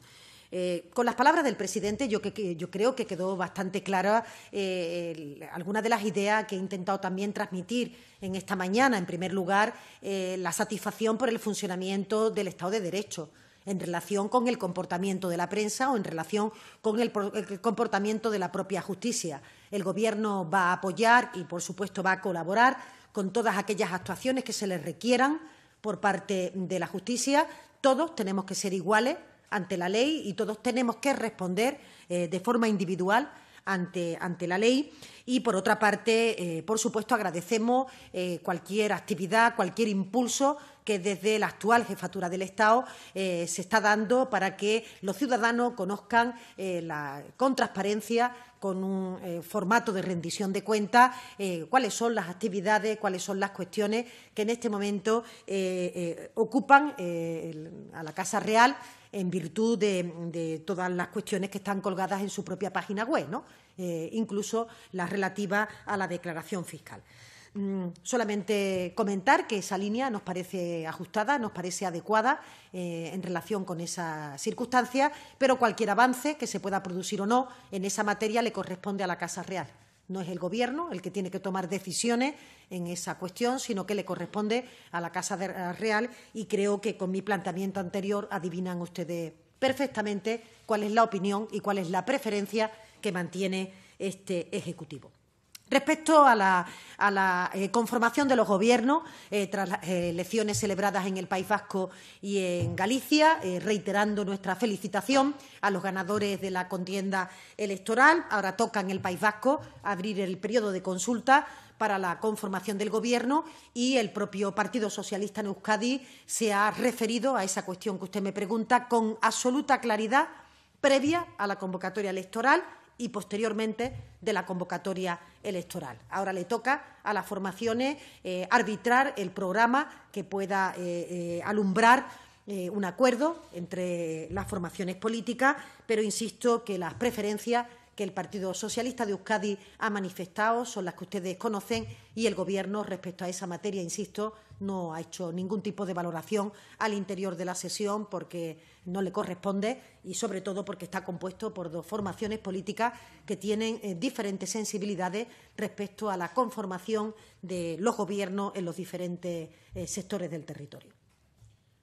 Eh, con las palabras del presidente yo, creo que quedó bastante clara alguna eh, algunas de las ideas que he intentado también transmitir en esta mañana. En primer lugar, eh, la satisfacción por el funcionamiento del Estado de Derecho en relación con el comportamiento de la prensa o en relación con el, el, comportamiento de la propia justicia. El Gobierno va a apoyar y, por supuesto, va a colaborar con todas aquellas actuaciones que se les requieran por parte de la justicia. Todos tenemos que ser iguales ante la ley y todos tenemos que responder eh, de forma individual ante, ante, la ley. Y, por otra parte, eh, por supuesto, agradecemos eh, cualquier actividad, cualquier impulso que desde la actual jefatura del Estado se está dando para que los ciudadanos conozcan con transparencia, con un formato de rendición de cuentas, cuáles son las actividades, cuáles son las cuestiones que en este momento ocupan a la Casa Real en virtud de, todas las cuestiones que están colgadas en su propia página web, eh, incluso las relativas a la declaración fiscal mm, solamente comentar que esa línea nos parece ajustada, nos parece adecuada eh, en relación con esa circunstancia, pero cualquier avance que se pueda producir o no en esa materia le corresponde a la Casa Real. No es el Gobierno el que tiene que tomar decisiones en esa cuestión, sino que le corresponde a la Casa Real y creo que con mi planteamiento anterior adivinan ustedes perfectamente cuál es la opinión y cuál es la preferencia que mantiene este Ejecutivo. Respecto a la, eh, conformación de los gobiernos, eh, tras las eh, elecciones celebradas en el País Vasco y en Galicia, reiterando nuestra felicitación a los ganadores de la contienda electoral, ahora toca en el País Vasco abrir el periodo de consulta para la conformación del Gobierno y el propio Partido Socialista en Euskadi se ha referido a esa cuestión que usted me pregunta con absoluta claridad previa a la convocatoria electoral y posteriormente de la convocatoria electoral. Ahora le toca a las formaciones eh, arbitrar el programa que pueda eh, eh, alumbrar un acuerdo entre las formaciones políticas, pero insisto que las preferencias que el Partido Socialista de Euskadi ha manifestado, son las que ustedes conocen, y el Gobierno, respecto a esa materia, insisto, no ha hecho ningún tipo de valoración al interior de la sesión porque no le corresponde y, sobre todo, porque está compuesto por dos formaciones políticas que tienen eh, diferentes sensibilidades respecto a la conformación de los gobiernos en los diferentes eh, sectores del territorio.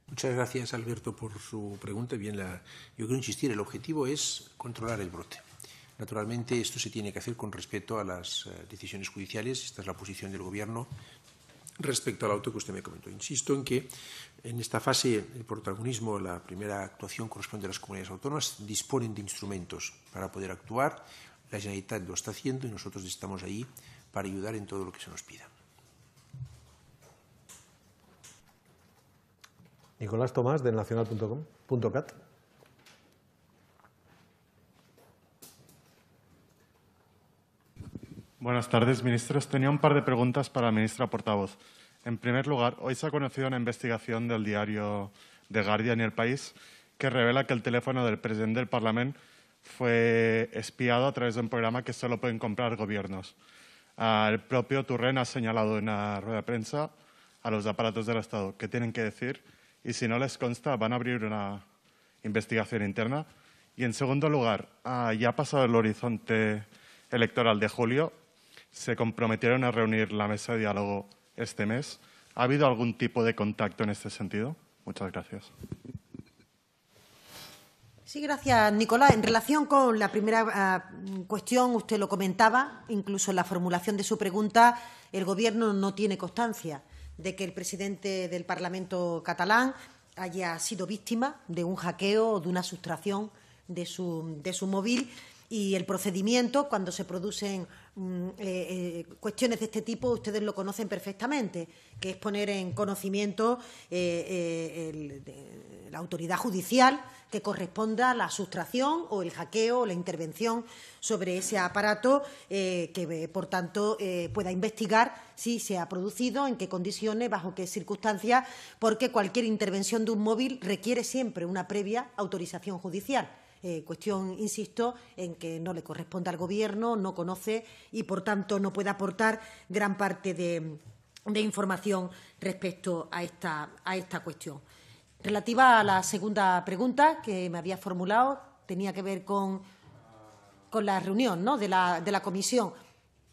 Muchas gracias, Alberto, por su pregunta. Bien, la, yo quiero insistir, el objetivo es controlar el brote. Naturalmente, esto se tiene que hacer con respecto a las eh, decisiones judiciales. Esta es la posición del Gobierno respecto al auto que usted me comentó. Insisto en que en esta fase el protagonismo, la primera actuación corresponde a las comunidades autónomas, disponen de instrumentos para poder actuar. La Generalitat lo está haciendo y nosotros estamos ahí para ayudar en todo lo que se nos pida. Nicolás Tomás, de nacional.com.cat. Buenas tardes, ministros. Tenía un par de preguntas para la ministra portavoz. En primer lugar, hoy se ha conocido una investigación del diario The Guardian y El País que revela que el teléfono del presidente del Parlamento fue espiado a través de un programa que solo pueden comprar gobiernos. El propio Turren ha señalado en una rueda de prensa a los aparatos del Estado qué tienen que decir y si no les consta van a abrir una investigación interna. Y en segundo lugar, ah, ya ha pasado el horizonte electoral de julio se comprometieron a reunir la mesa de diálogo este mes. ¿Ha habido algún tipo de contacto en este sentido? Muchas gracias. Sí, gracias, Nicolás. En relación con la primera ah, cuestión, usted lo comentaba, incluso en la formulación de su pregunta, el Gobierno no tiene constancia de que el presidente del Parlamento catalán haya sido víctima de un hackeo o de una sustracción de su, de su móvil y el procedimiento, cuando se producen Mm, eh, eh, cuestiones de este tipo ustedes lo conocen perfectamente, que es poner en conocimiento eh, la autoridad judicial que corresponda a la sustracción o el hackeo o la intervención sobre ese aparato que, por tanto, pueda investigar si se ha producido, en qué condiciones, bajo qué circunstancias, porque cualquier intervención de un móvil requiere siempre una previa autorización judicial. Eh, cuestión, insisto, en que no le corresponde al Gobierno, no conoce y, por tanto, no puede aportar gran parte de, información respecto a esta, cuestión. Relativa a la segunda pregunta que me había formulado, tenía que ver con, la reunión de, la, comisión.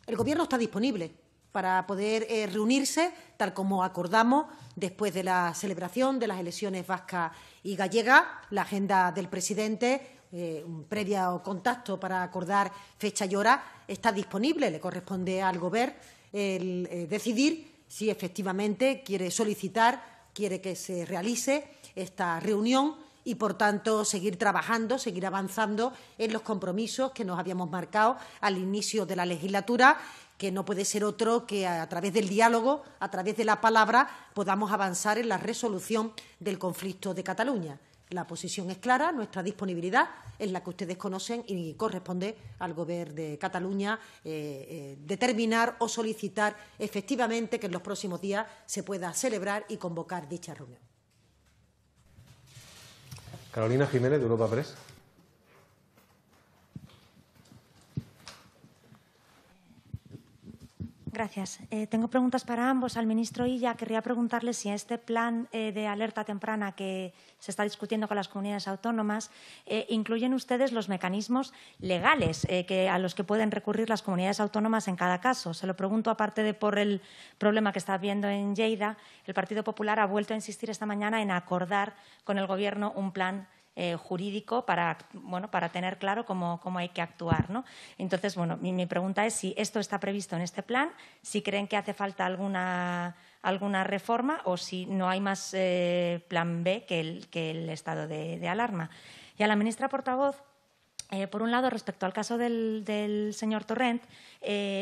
El Gobierno está disponible para poder eh, reunirse, tal como acordamos, después de la celebración de las elecciones vasca y gallega... La agenda del presidente eh, un previo contacto para acordar fecha y hora está disponible. Le corresponde al Gobierno el, eh, decidir si efectivamente quiere solicitar, quiere que se realice esta reunión y, por tanto, seguir trabajando, seguir avanzando en los compromisos que nos habíamos marcado al inicio de la legislatura, que no puede ser otro que a través del diálogo, a través de la palabra, podamos avanzar en la resolución del conflicto de Cataluña. La posición es clara, nuestra disponibilidad es la que ustedes conocen y corresponde al Gobierno de Cataluña eh, eh, determinar o solicitar efectivamente que en los próximos días se pueda celebrar y convocar dicha reunión. Carolina Jiménez, de Europa Press. Gracias. Eh, tengo preguntas para ambos. Al ministro Illa querría preguntarle si este plan eh, de alerta temprana que se está discutiendo con las comunidades autónomas eh, incluyen ustedes los mecanismos legales a los que pueden recurrir las comunidades autónomas en cada caso. Se lo pregunto aparte de por el problema que está habiendo en Lleida. El Partido Popular ha vuelto a insistir esta mañana en acordar con el Gobierno un plan eh, jurídico para, bueno, para tener claro cómo, hay que actuar. Entonces, bueno, mi, pregunta es si esto está previsto en este plan, si creen que hace falta alguna reforma o si no hay más eh, plan B que el, estado de, alarma. Y a la ministra portavoz, eh, por un lado, respecto al caso del, señor Torrent,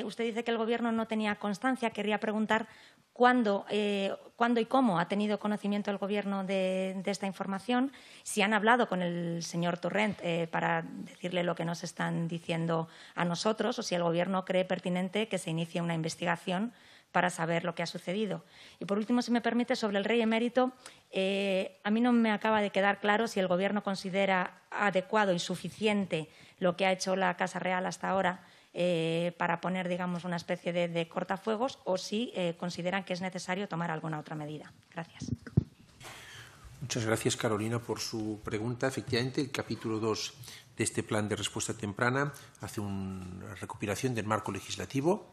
usted dice que el Gobierno no tenía constancia. Querría preguntar eh, cuándo, y cómo ha tenido conocimiento el Gobierno de, esta información, si han hablado con el señor Torrent eh, para decirle lo que nos están diciendo a nosotros o si el Gobierno cree pertinente que se inicie una investigación para saber lo que ha sucedido. Y por último, si me permite, sobre el rey emérito, eh, a mí no me acaba de quedar claro si el Gobierno considera adecuado y suficiente lo que ha hecho la Casa Real hasta ahora eh, para poner, digamos, una especie de, cortafuegos o si eh, consideran que es necesario tomar alguna otra medida. Gracias. Muchas gracias, Carolina, por su pregunta. Efectivamente, el capítulo 2 de este plan de respuesta temprana hace una recopilación del marco legislativo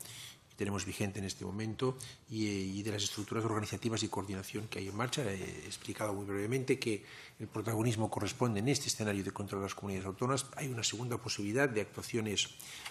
tenemos vigente en este momento eh, y, de las estructuras organizativas y coordinación que hay en marcha. He explicado muy brevemente que el protagonismo corresponde en este escenario de control de las comunidades autónomas. Hay una segunda posibilidad de actuaciones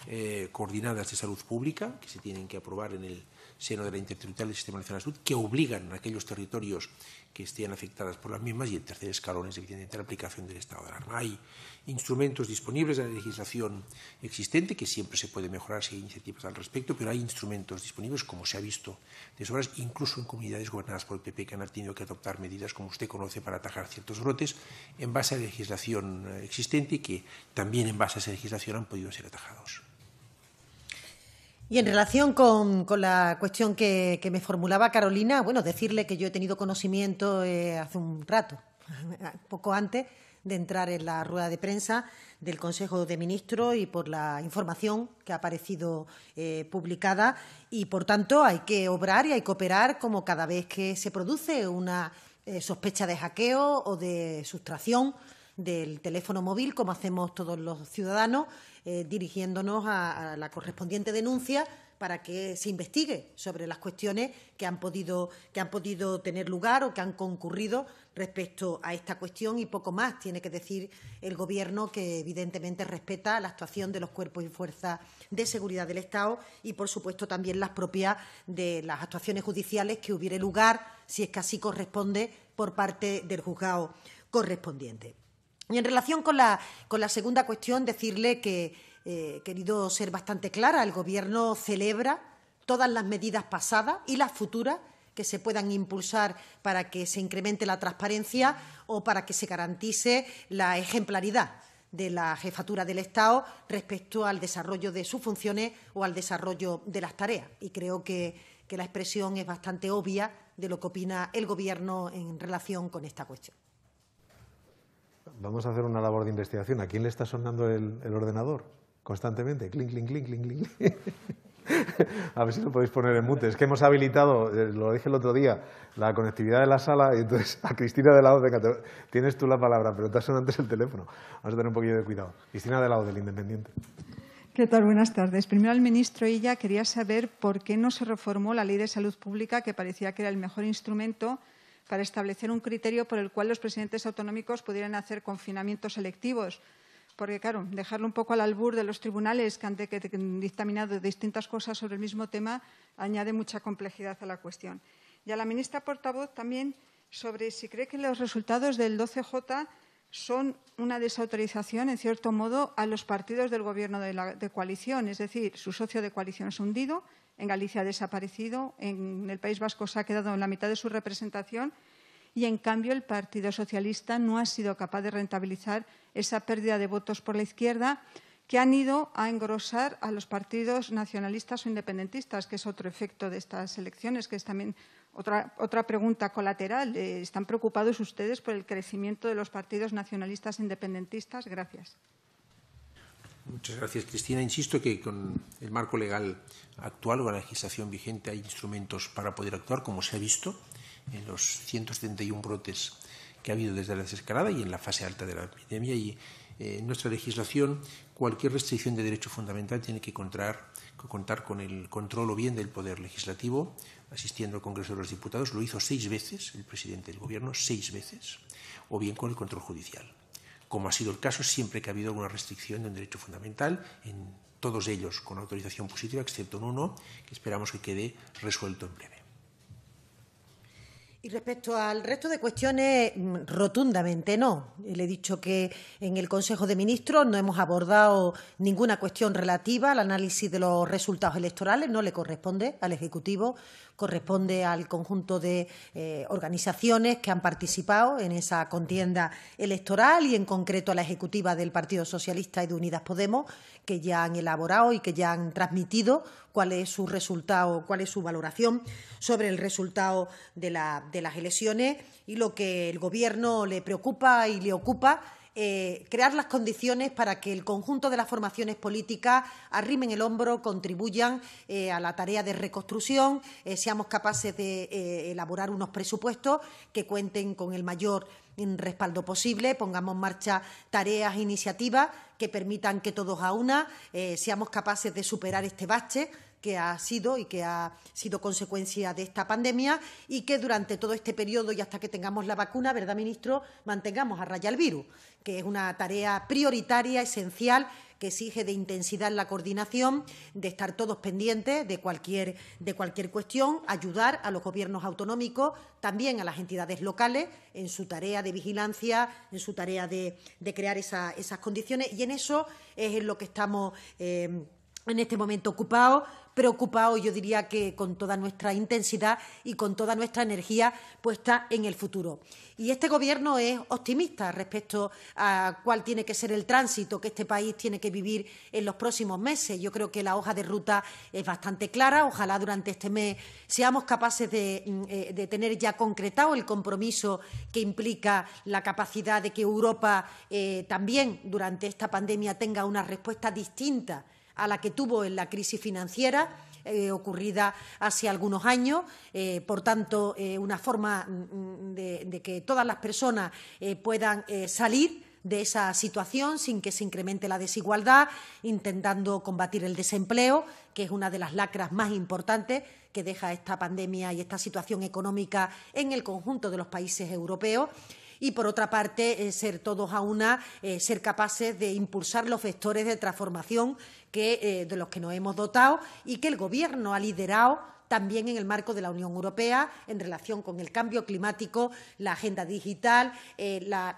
eh, coordinadas de salud pública que se tienen que aprobar en el seno de la interterritorial del Sistema Nacional de Salud, que obligan a aquellos territorios que estén afectados por las mismas. Y el tercer escalón es, evidentemente, la aplicación del estado de alarma. Hay instrumentos disponibles en la legislación existente, que siempre se puede mejorar si hay iniciativas al respecto, pero hay instrumentos disponibles, como se ha visto de sobras, incluso en comunidades gobernadas por el PP que han tenido que adoptar medidas, como usted conoce, para atajar ciertos brotes en base a la legislación eh, existente y que también en base a esa legislación han podido ser atajados. Y en relación con, la cuestión que, me formulaba Carolina, bueno, decirle que yo he tenido conocimiento eh, hace un rato, poco antes de entrar en la rueda de prensa del Consejo de Ministros y por la información que ha aparecido eh, publicada. Y, por tanto, hay que obrar y hay que operar como cada vez que se produce una eh, sospecha de hackeo o de sustracción del teléfono móvil, como hacemos todos los ciudadanos, eh, dirigiéndonos a, la correspondiente denuncia para que se investigue sobre las cuestiones que han podido que han podido tener lugar o que han concurrido respecto a esta cuestión y poco más tiene que decir el Gobierno que evidentemente respeta la actuación de los cuerpos y fuerzas de seguridad del Estado y, por supuesto, también las propias de las actuaciones judiciales que hubiere lugar, si es que así corresponde, por parte del juzgado correspondiente. Y en relación con la, segunda cuestión, decirle que he eh, querido ser bastante clara, el Gobierno celebra todas las medidas pasadas y las futuras que se puedan impulsar para que se incremente la transparencia o para que se garantice la ejemplaridad de la jefatura del Estado respecto al desarrollo de sus funciones o al desarrollo de las tareas. Y creo que la expresión es bastante obvia de lo que opina el Gobierno en relación con esta cuestión vamos a hacer una labor de investigación. ¿A quién le está sonando el, ordenador? Constantemente, clink, clink, clink, a ver si lo podéis poner en mute. Es que hemos habilitado, eh, lo dije el otro día, la conectividad de la sala entonces a Cristina de la O, tienes tú la palabra, pero te ha sonado antes el teléfono. Vamos a tener un poquillo de cuidado. Cristina de la del Independiente. ¿Qué tal? Buenas tardes. Primero, al ministro Illa quería saber por qué no se reformó la Ley de Salud Pública, que parecía que era el mejor instrumento para establecer un criterio por el cual los presidentes autonómicos pudieran hacer confinamientos selectivos. Porque, claro, dejarlo un poco al albur de los tribunales que han dictaminado distintas cosas sobre el mismo tema añade mucha complejidad a la cuestión. Y a la ministra portavoz también sobre si cree que los resultados del 12J son una desautorización, en cierto modo, a los partidos del gobierno de, de coalición. Es decir, su socio de coalición es hundido, en Galicia ha desaparecido, en el País Vasco se ha quedado en la mitad de su representación y, en cambio, el Partido Socialista no ha sido capaz de rentabilizar esa pérdida de votos por la izquierda que han ido a engrosar a los partidos nacionalistas o independentistas, que es otro efecto de estas elecciones, que es también otra, pregunta colateral. Eh, ¿Están preocupados ustedes por el crecimiento de los partidos nacionalistas e independentistas? Gracias. Muchas gracias, Cristina. Insisto que con el marco legal actual o la legislación vigente hay instrumentos para poder actuar, como se ha visto en los 171 brotes que ha habido desde la desescalada y en la fase alta de la epidemia. Y eh, en nuestra legislación cualquier restricción de derecho fundamental tiene que contar con el control o bien del Poder Legislativo, asistiendo al Congreso de los Diputados, lo hizo seis veces el presidente del Gobierno, seis veces, o bien con el control judicial como ha sido el caso siempre que ha habido alguna restricción de un derecho fundamental, en todos ellos con autorización positiva, excepto en uno, que esperamos que quede resuelto en breve. Y respecto al resto de cuestiones, mm, rotundamente no. Le he dicho que en el Consejo de Ministros no hemos abordado ninguna cuestión relativa al análisis de los resultados electorales, no le corresponde al Ejecutivo corresponde al conjunto de eh, organizaciones que han participado en esa contienda electoral y en concreto a la ejecutiva del Partido Socialista y de Unidas Podemos, que ya han elaborado y que ya han transmitido cuál es su resultado, cuál es su valoración sobre el resultado de las elecciones y lo que el Gobierno le preocupa y le ocupa eh, crear las condiciones para que el conjunto de las formaciones políticas arrimen el hombro, contribuyan eh, a la tarea de reconstrucción, eh, seamos capaces de elaborar unos presupuestos que cuenten con el mayor mm, respaldo posible, pongamos en marcha tareas e iniciativas que permitan que todos a una seamos capaces de superar este bache que ha sido y que ha sido consecuencia de esta pandemia y que durante todo este periodo y hasta que tengamos la vacuna, ¿verdad, ministro?, mantengamos a raya el virus que es una tarea prioritaria, esencial que exige de intensidad la coordinación, de estar todos pendientes de cualquier, de cualquier cuestión, ayudar a los gobiernos autonómicos, también a las entidades locales en su tarea de vigilancia, en su tarea de, crear esas condiciones. Y en eso es en lo que estamos. Eh, en este momento ocupados preocupado, yo diría que con toda nuestra intensidad y con toda nuestra energía puesta en el futuro. Y este Gobierno es optimista respecto a cuál tiene que ser el tránsito que este país tiene que vivir en los próximos meses. Yo creo que la hoja de ruta es bastante clara. Ojalá durante este mes seamos capaces de, mm, eh, tener ya concretado el compromiso que implica la capacidad de que Europa eh, también durante esta pandemia tenga una respuesta distinta a la que tuvo en la crisis financiera eh, ocurrida hace algunos años. Eh, por tanto, eh, una forma mm, mm, de, que todas las personas puedan salir de esa situación sin que se incremente la desigualdad, intentando combatir el desempleo, que es una de las lacras más importantes que deja esta pandemia y esta situación económica en el conjunto de los países europeos y, por otra parte, eh, ser todos a una, eh, ser capaces de impulsar los vectores de transformación eh, de los que nos hemos dotado y que el Gobierno ha liderado también en el marco de la Unión Europea en relación con el cambio climático, la agenda digital, la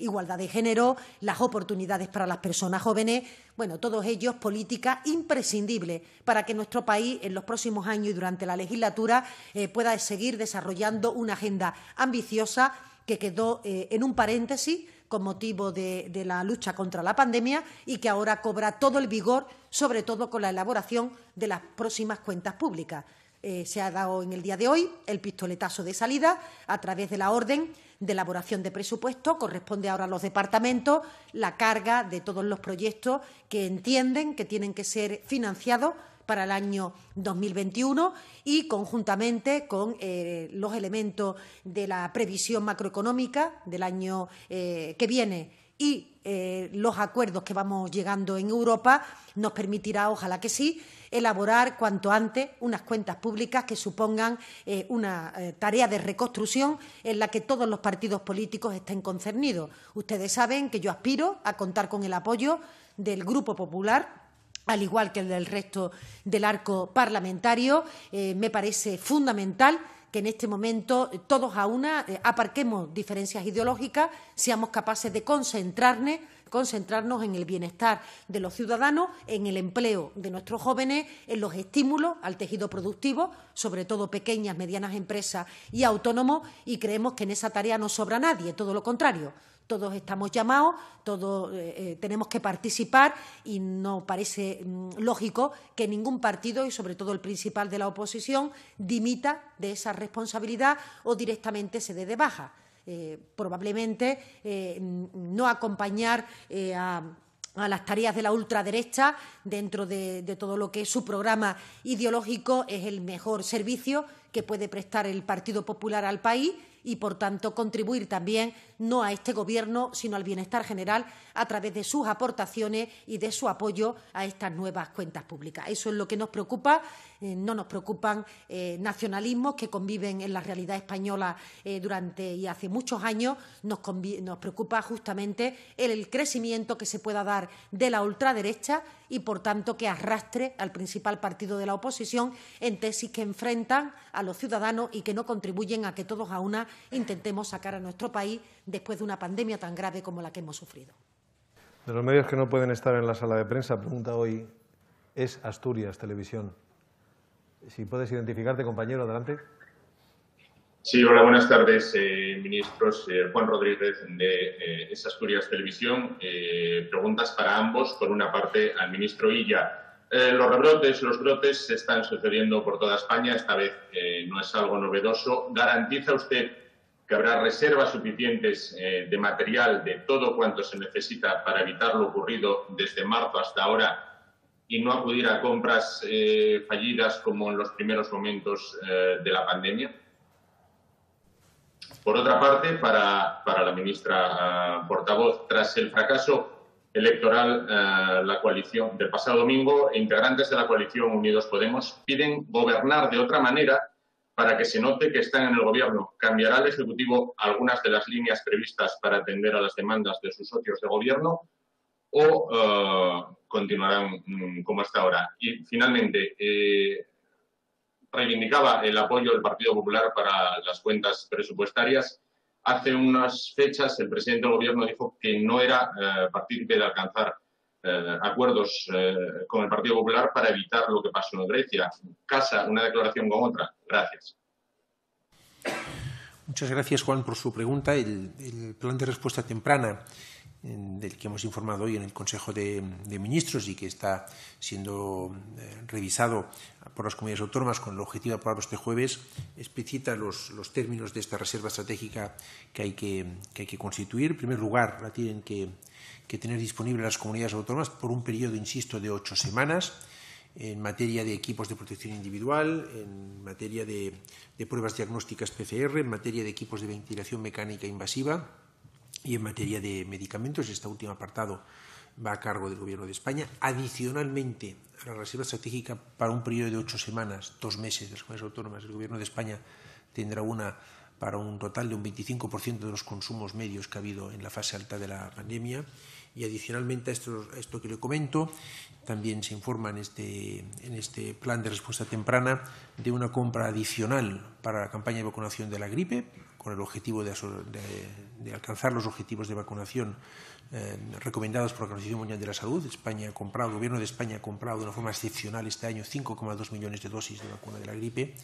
igualdad de género, las oportunidades para las personas jóvenes. Bueno, todos ellos política imprescindibles para que nuestro país en los próximos años y durante la legislatura pueda seguir desarrollando una agenda ambiciosa que quedó eh, en un paréntesis con motivo de, la lucha contra la pandemia y que ahora cobra todo el vigor, sobre todo con la elaboración de las próximas cuentas públicas. Eh, se ha dado en el día de hoy el pistoletazo de salida a través de la orden de elaboración de presupuesto. Corresponde ahora a los departamentos la carga de todos los proyectos que entienden que tienen que ser financiados para el año 2021 y conjuntamente con eh, los elementos de la previsión macroeconómica del año eh, que viene y eh, los acuerdos que vamos llegando en Europa nos permitirá, ojalá que sí, elaborar cuanto antes unas cuentas públicas que supongan una tarea de reconstrucción en la que todos los partidos políticos estén concernidos. Ustedes saben que yo aspiro a contar con el apoyo del Grupo Popular al igual que el del resto del arco parlamentario. Eh, me parece fundamental que en este momento eh, todos a una eh, aparquemos diferencias ideológicas, seamos capaces de concentrarnos concentrarnos en el bienestar de los ciudadanos, en el empleo de nuestros jóvenes, en los estímulos al tejido productivo, sobre todo pequeñas, medianas empresas y autónomos, y creemos que en esa tarea no sobra nadie, todo lo contrario todos estamos llamados, todos eh, eh, tenemos que participar y no parece mm, lógico que ningún partido, y sobre todo el principal de la oposición, dimita de esa responsabilidad o directamente se dé de baja. Eh, probablemente no acompañar a las tareas de la ultraderecha dentro de, todo lo que es su programa ideológico es el mejor servicio que puede prestar el Partido Popular al país y, por tanto, contribuir también no a este Gobierno, sino al bienestar general a través de sus aportaciones y de su apoyo a estas nuevas cuentas públicas. Eso es lo que nos preocupa. Eh, no nos preocupan eh, nacionalismos que conviven en la realidad española eh, durante y hace muchos años. Nos, preocupa justamente el, el crecimiento que se pueda dar de la ultraderecha y, por tanto, que arrastre al principal partido de la oposición en tesis que enfrentan a los ciudadanos y que no contribuyen a que todos a una intentemos sacar a nuestro país después de una pandemia tan grave como la que hemos sufrido. De los medios que no pueden estar en la sala de prensa, pregunta hoy, es Asturias Televisión. Si puedes identificarte, compañero, adelante. Sí, hola, buenas tardes, eh, ministros. Eh, Juan Rodríguez de eh, Asturias Televisión. Eh, preguntas para ambos, por una parte al ministro Illa. los rebrotes, los brotes se están sucediendo por toda España, esta vez no es algo novedoso. ¿Garantiza usted habrá reservas suficientes eh, de material de todo cuanto se necesita para evitar lo ocurrido desde marzo hasta ahora y no acudir a compras eh, fallidas como en los primeros momentos eh, de la pandemia. Por otra parte, para, la ministra portavoz, tras el fracaso electoral la coalición del pasado domingo, integrantes de la coalición Unidos Podemos piden gobernar de otra manera para que se note que están en el Gobierno. ¿Cambiará el Ejecutivo algunas de las líneas previstas para atender a las demandas de sus socios de Gobierno o eh, continuarán mm, como hasta ahora? Y finalmente, eh, reivindicaba el apoyo del Partido Popular para las cuentas presupuestarias. Hace unas fechas el presidente del Gobierno dijo que no era eh, partícipe de alcanzar eh, acuerdos eh, con el Partido Popular para evitar lo que pasó en Grecia. Casa una declaración con otra. Gracias. Muchas gracias, Juan, por su pregunta. El, plan de respuesta temprana del que hemos informado hoy en el Consejo de, Ministros y que está siendo eh, revisado por las comunidades autónomas con el objetivo de aprobarlo este jueves, explicita los, términos de esta reserva estratégica que hay que, que hay que constituir. En primer lugar, la tienen que que tener disponibles las comunidades autónomas por un periodo, insisto, de ocho semanas en materia de equipos de protección individual, en materia de, pruebas diagnósticas PCR, en materia de equipos de ventilación mecánica invasiva y en materia de medicamentos. Este último apartado va a cargo del Gobierno de España. Adicionalmente a la reserva estratégica para un periodo de ocho semanas, dos meses de las comunidades autónomas, el Gobierno de España tendrá una para un total de un 25% de los consumos medios que ha habido en la fase alta de la pandemia. Y adicionalmente a esto, que le comento, también se informa este, en este, plan de respuesta temprana de una compra adicional para la campaña de vacunación de la gripe, con el objetivo de, alcanzar los objetivos de vacunación eh, recomendados por la Organización Mundial de la Salud. España ha comprado, el Gobierno de España ha comprado de una forma excepcional este año 5,2 millones de dosis de vacuna de la gripe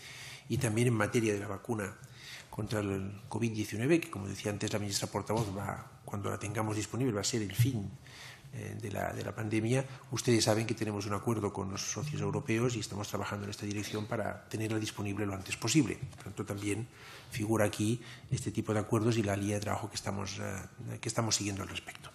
y también en materia de la vacuna contra el COVID-19, que como decía antes la ministra portavoz, va, cuando la tengamos disponible va a ser el fin eh, de, la, de la pandemia. Ustedes saben que tenemos un acuerdo con los socios europeos y estamos trabajando en esta dirección para tenerla disponible lo antes posible. Por tanto, también figura aquí este tipo de acuerdos y la línea de trabajo que estamos, eh, que estamos siguiendo al respecto.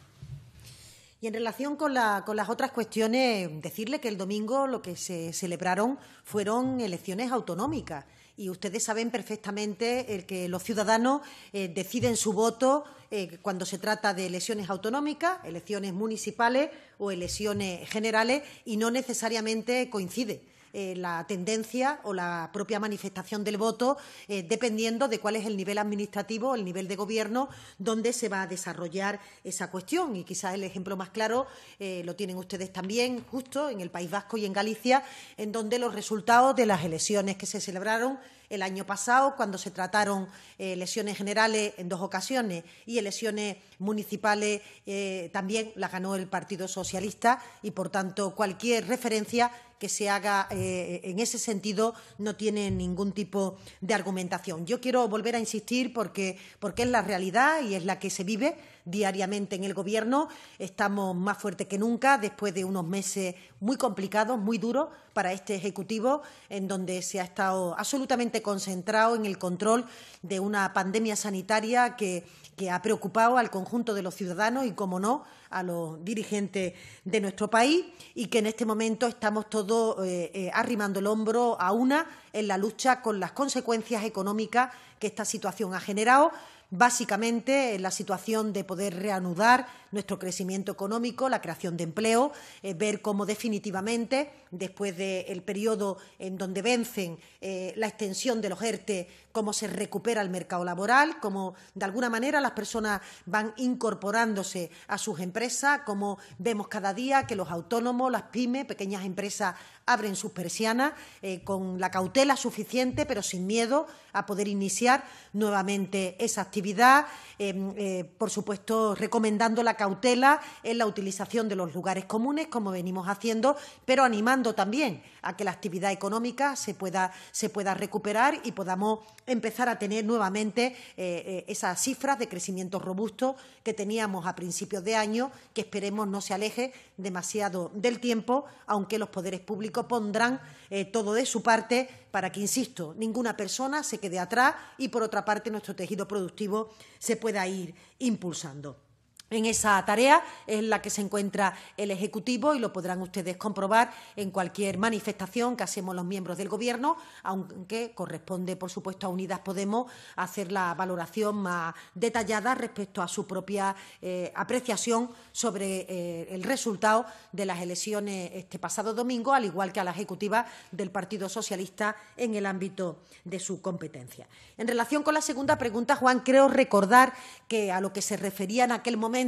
Y en relación con, la, con, las otras cuestiones, decirle que el domingo lo que se celebraron fueron elecciones autonómicas y ustedes saben perfectamente el que los ciudadanos eh, deciden su voto eh, cuando se trata de elecciones autonómicas, elecciones municipales o elecciones generales y no necesariamente coincide. Eh, la tendencia o la propia manifestación del voto, eh, dependiendo de cuál es el nivel administrativo, el nivel de gobierno donde se va a desarrollar esa cuestión. Y quizás el ejemplo más claro eh, lo tienen ustedes también, justo en el País Vasco y en Galicia, en donde los resultados de las elecciones que se celebraron el año pasado, cuando se trataron elecciones generales en dos ocasiones y elecciones municipales también las ganó el Partido Socialista y, por tanto, cualquier referencia que se haga eh, en ese sentido no tiene ningún tipo de argumentación. Yo quiero volver a insistir porque, porque es la realidad y es la que se vive diariamente en el Gobierno. Estamos más fuertes que nunca después de unos meses muy complicados, muy duros para este Ejecutivo, en donde se ha estado absolutamente concentrado en el control de una pandemia sanitaria que que ha preocupado al conjunto de los ciudadanos y, como no, a los dirigentes de nuestro país y que en este momento estamos todos eh, eh, arrimando el hombro a una en la lucha con las consecuencias económicas que esta situación ha generado básicamente eh, la situación de poder reanudar nuestro crecimiento económico, la creación de empleo, eh, ver cómo definitivamente, después del periodo en donde vencen eh, la extensión de los ERTE, cómo se recupera el mercado laboral, cómo de alguna manera las personas van incorporándose a sus empresas, cómo vemos cada día que los autónomos, las pymes, pequeñas empresas abren sus persianas con la cautela suficiente, pero sin miedo a poder iniciar nuevamente esa actividad eh, eh, por supuesto recomendando la cautela en la utilización de los lugares comunes, como venimos haciendo, pero animando también a que la actividad económica se pueda, recuperar y podamos empezar a tener nuevamente eh, esas cifras de crecimiento robusto que teníamos a principios de año, que esperemos no se aleje demasiado del tiempo, aunque los poderes públicos pondrán todo de su parte para que, insisto, ninguna persona se quede atrás y, por otra parte, nuestro tejido productivo se pueda ir impulsando. En esa tarea es la que se encuentra el Ejecutivo y lo podrán ustedes comprobar en cualquier manifestación que hacemos los miembros del Gobierno, aunque corresponde, por supuesto, a Unidas Podemos hacer la valoración más detallada respecto a su propia eh, apreciación sobre eh, el resultado de las elecciones este pasado domingo, al igual que a la Ejecutiva del Partido Socialista en el ámbito de su competencia. En relación con la segunda pregunta, Juan, creo recordar que a lo que se refería en aquel momento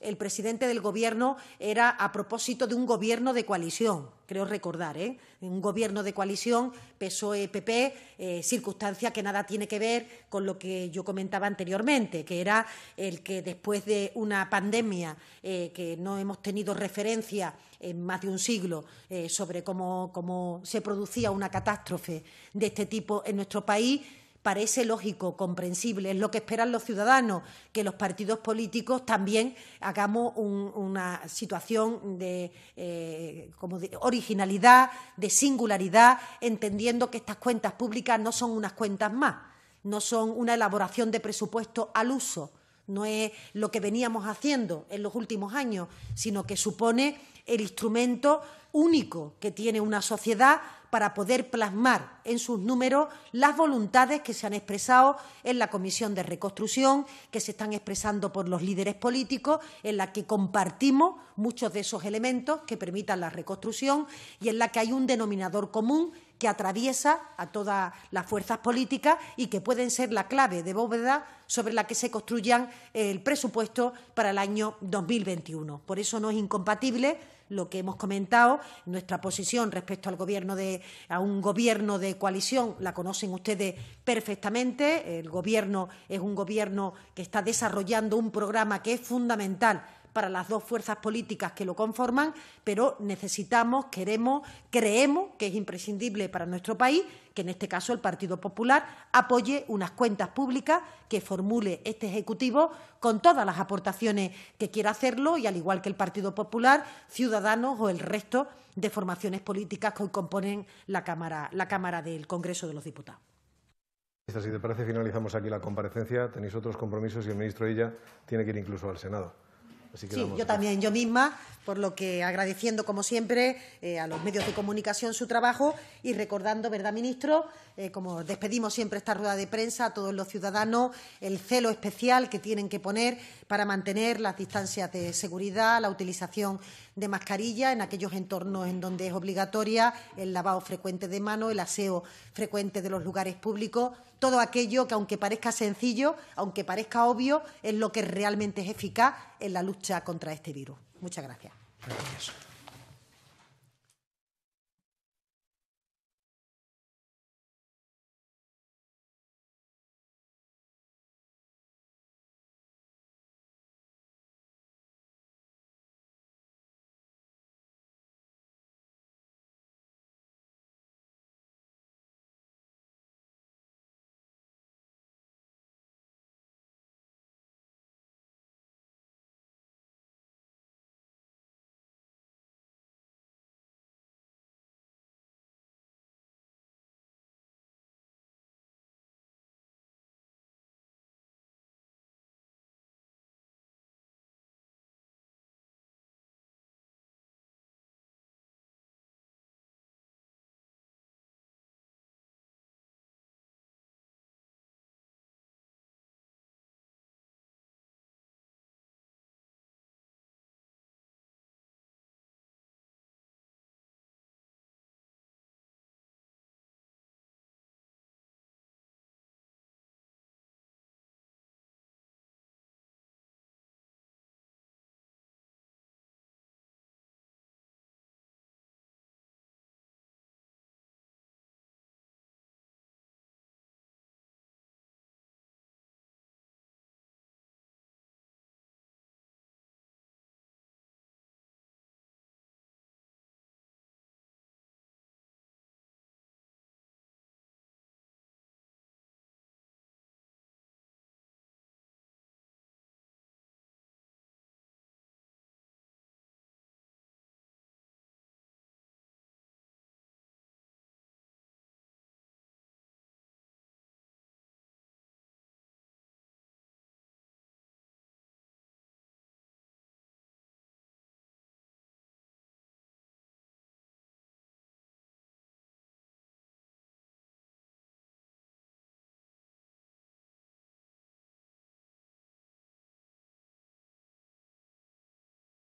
el presidente del Gobierno era a propósito de un gobierno de coalición, creo recordar, ¿eh? un gobierno de coalición PSOE-PP, eh, circunstancia que nada tiene que ver con lo que yo comentaba anteriormente, que era el que después de una pandemia eh, que no hemos tenido referencia en más de un siglo eh, sobre cómo, cómo se producía una catástrofe de este tipo en nuestro país, parece lógico, comprensible. Es lo que esperan los ciudadanos, que los partidos políticos también hagamos una situación de, eh, como de originalidad, de singularidad, entendiendo que estas cuentas públicas no son unas cuentas más, no son una elaboración de presupuesto al uso no es lo que veníamos haciendo en los últimos años, sino que supone el instrumento único que tiene una sociedad para poder plasmar en sus números las voluntades que se han expresado en la Comisión de Reconstrucción, que se están expresando por los líderes políticos, en la que compartimos muchos de esos elementos que permitan la reconstrucción y en la que hay un denominador común que atraviesa a todas las fuerzas políticas y que pueden ser la clave de bóveda sobre la que se construyan el presupuesto para el año 2021. Por eso no es incompatible lo que hemos comentado, nuestra posición respecto al gobierno de, a un gobierno de coalición, la conocen ustedes perfectamente. El gobierno es un gobierno que está desarrollando un programa que es fundamental para las dos fuerzas políticas que lo conforman, pero necesitamos, queremos, creemos que es imprescindible para nuestro país que en este caso el Partido Popular apoye unas cuentas públicas que formule este Ejecutivo con todas las aportaciones que quiera hacerlo y al igual que el Partido Popular, Ciudadanos o el resto de formaciones políticas que hoy componen la Cámara, la Cámara del Congreso de los Diputados. Si te parece, finalizamos aquí la comparecencia. Tenéis otros compromisos y el ministro Illa tiene que ir incluso al Senado sí, yo también, yo misma, por lo que agradeciendo, como siempre, eh, a los medios de comunicación su trabajo y recordando, ¿verdad, ministro? Eh, como despedimos siempre esta rueda de prensa a todos los ciudadanos, el celo especial que tienen que poner para mantener las distancias de seguridad, la utilización de mascarilla en aquellos entornos en donde es obligatoria, el lavado frecuente de manos, el aseo frecuente de los lugares públicos, todo aquello que aunque parezca sencillo, aunque parezca obvio, es lo que realmente es eficaz en la lucha contra este virus. Muchas gracias.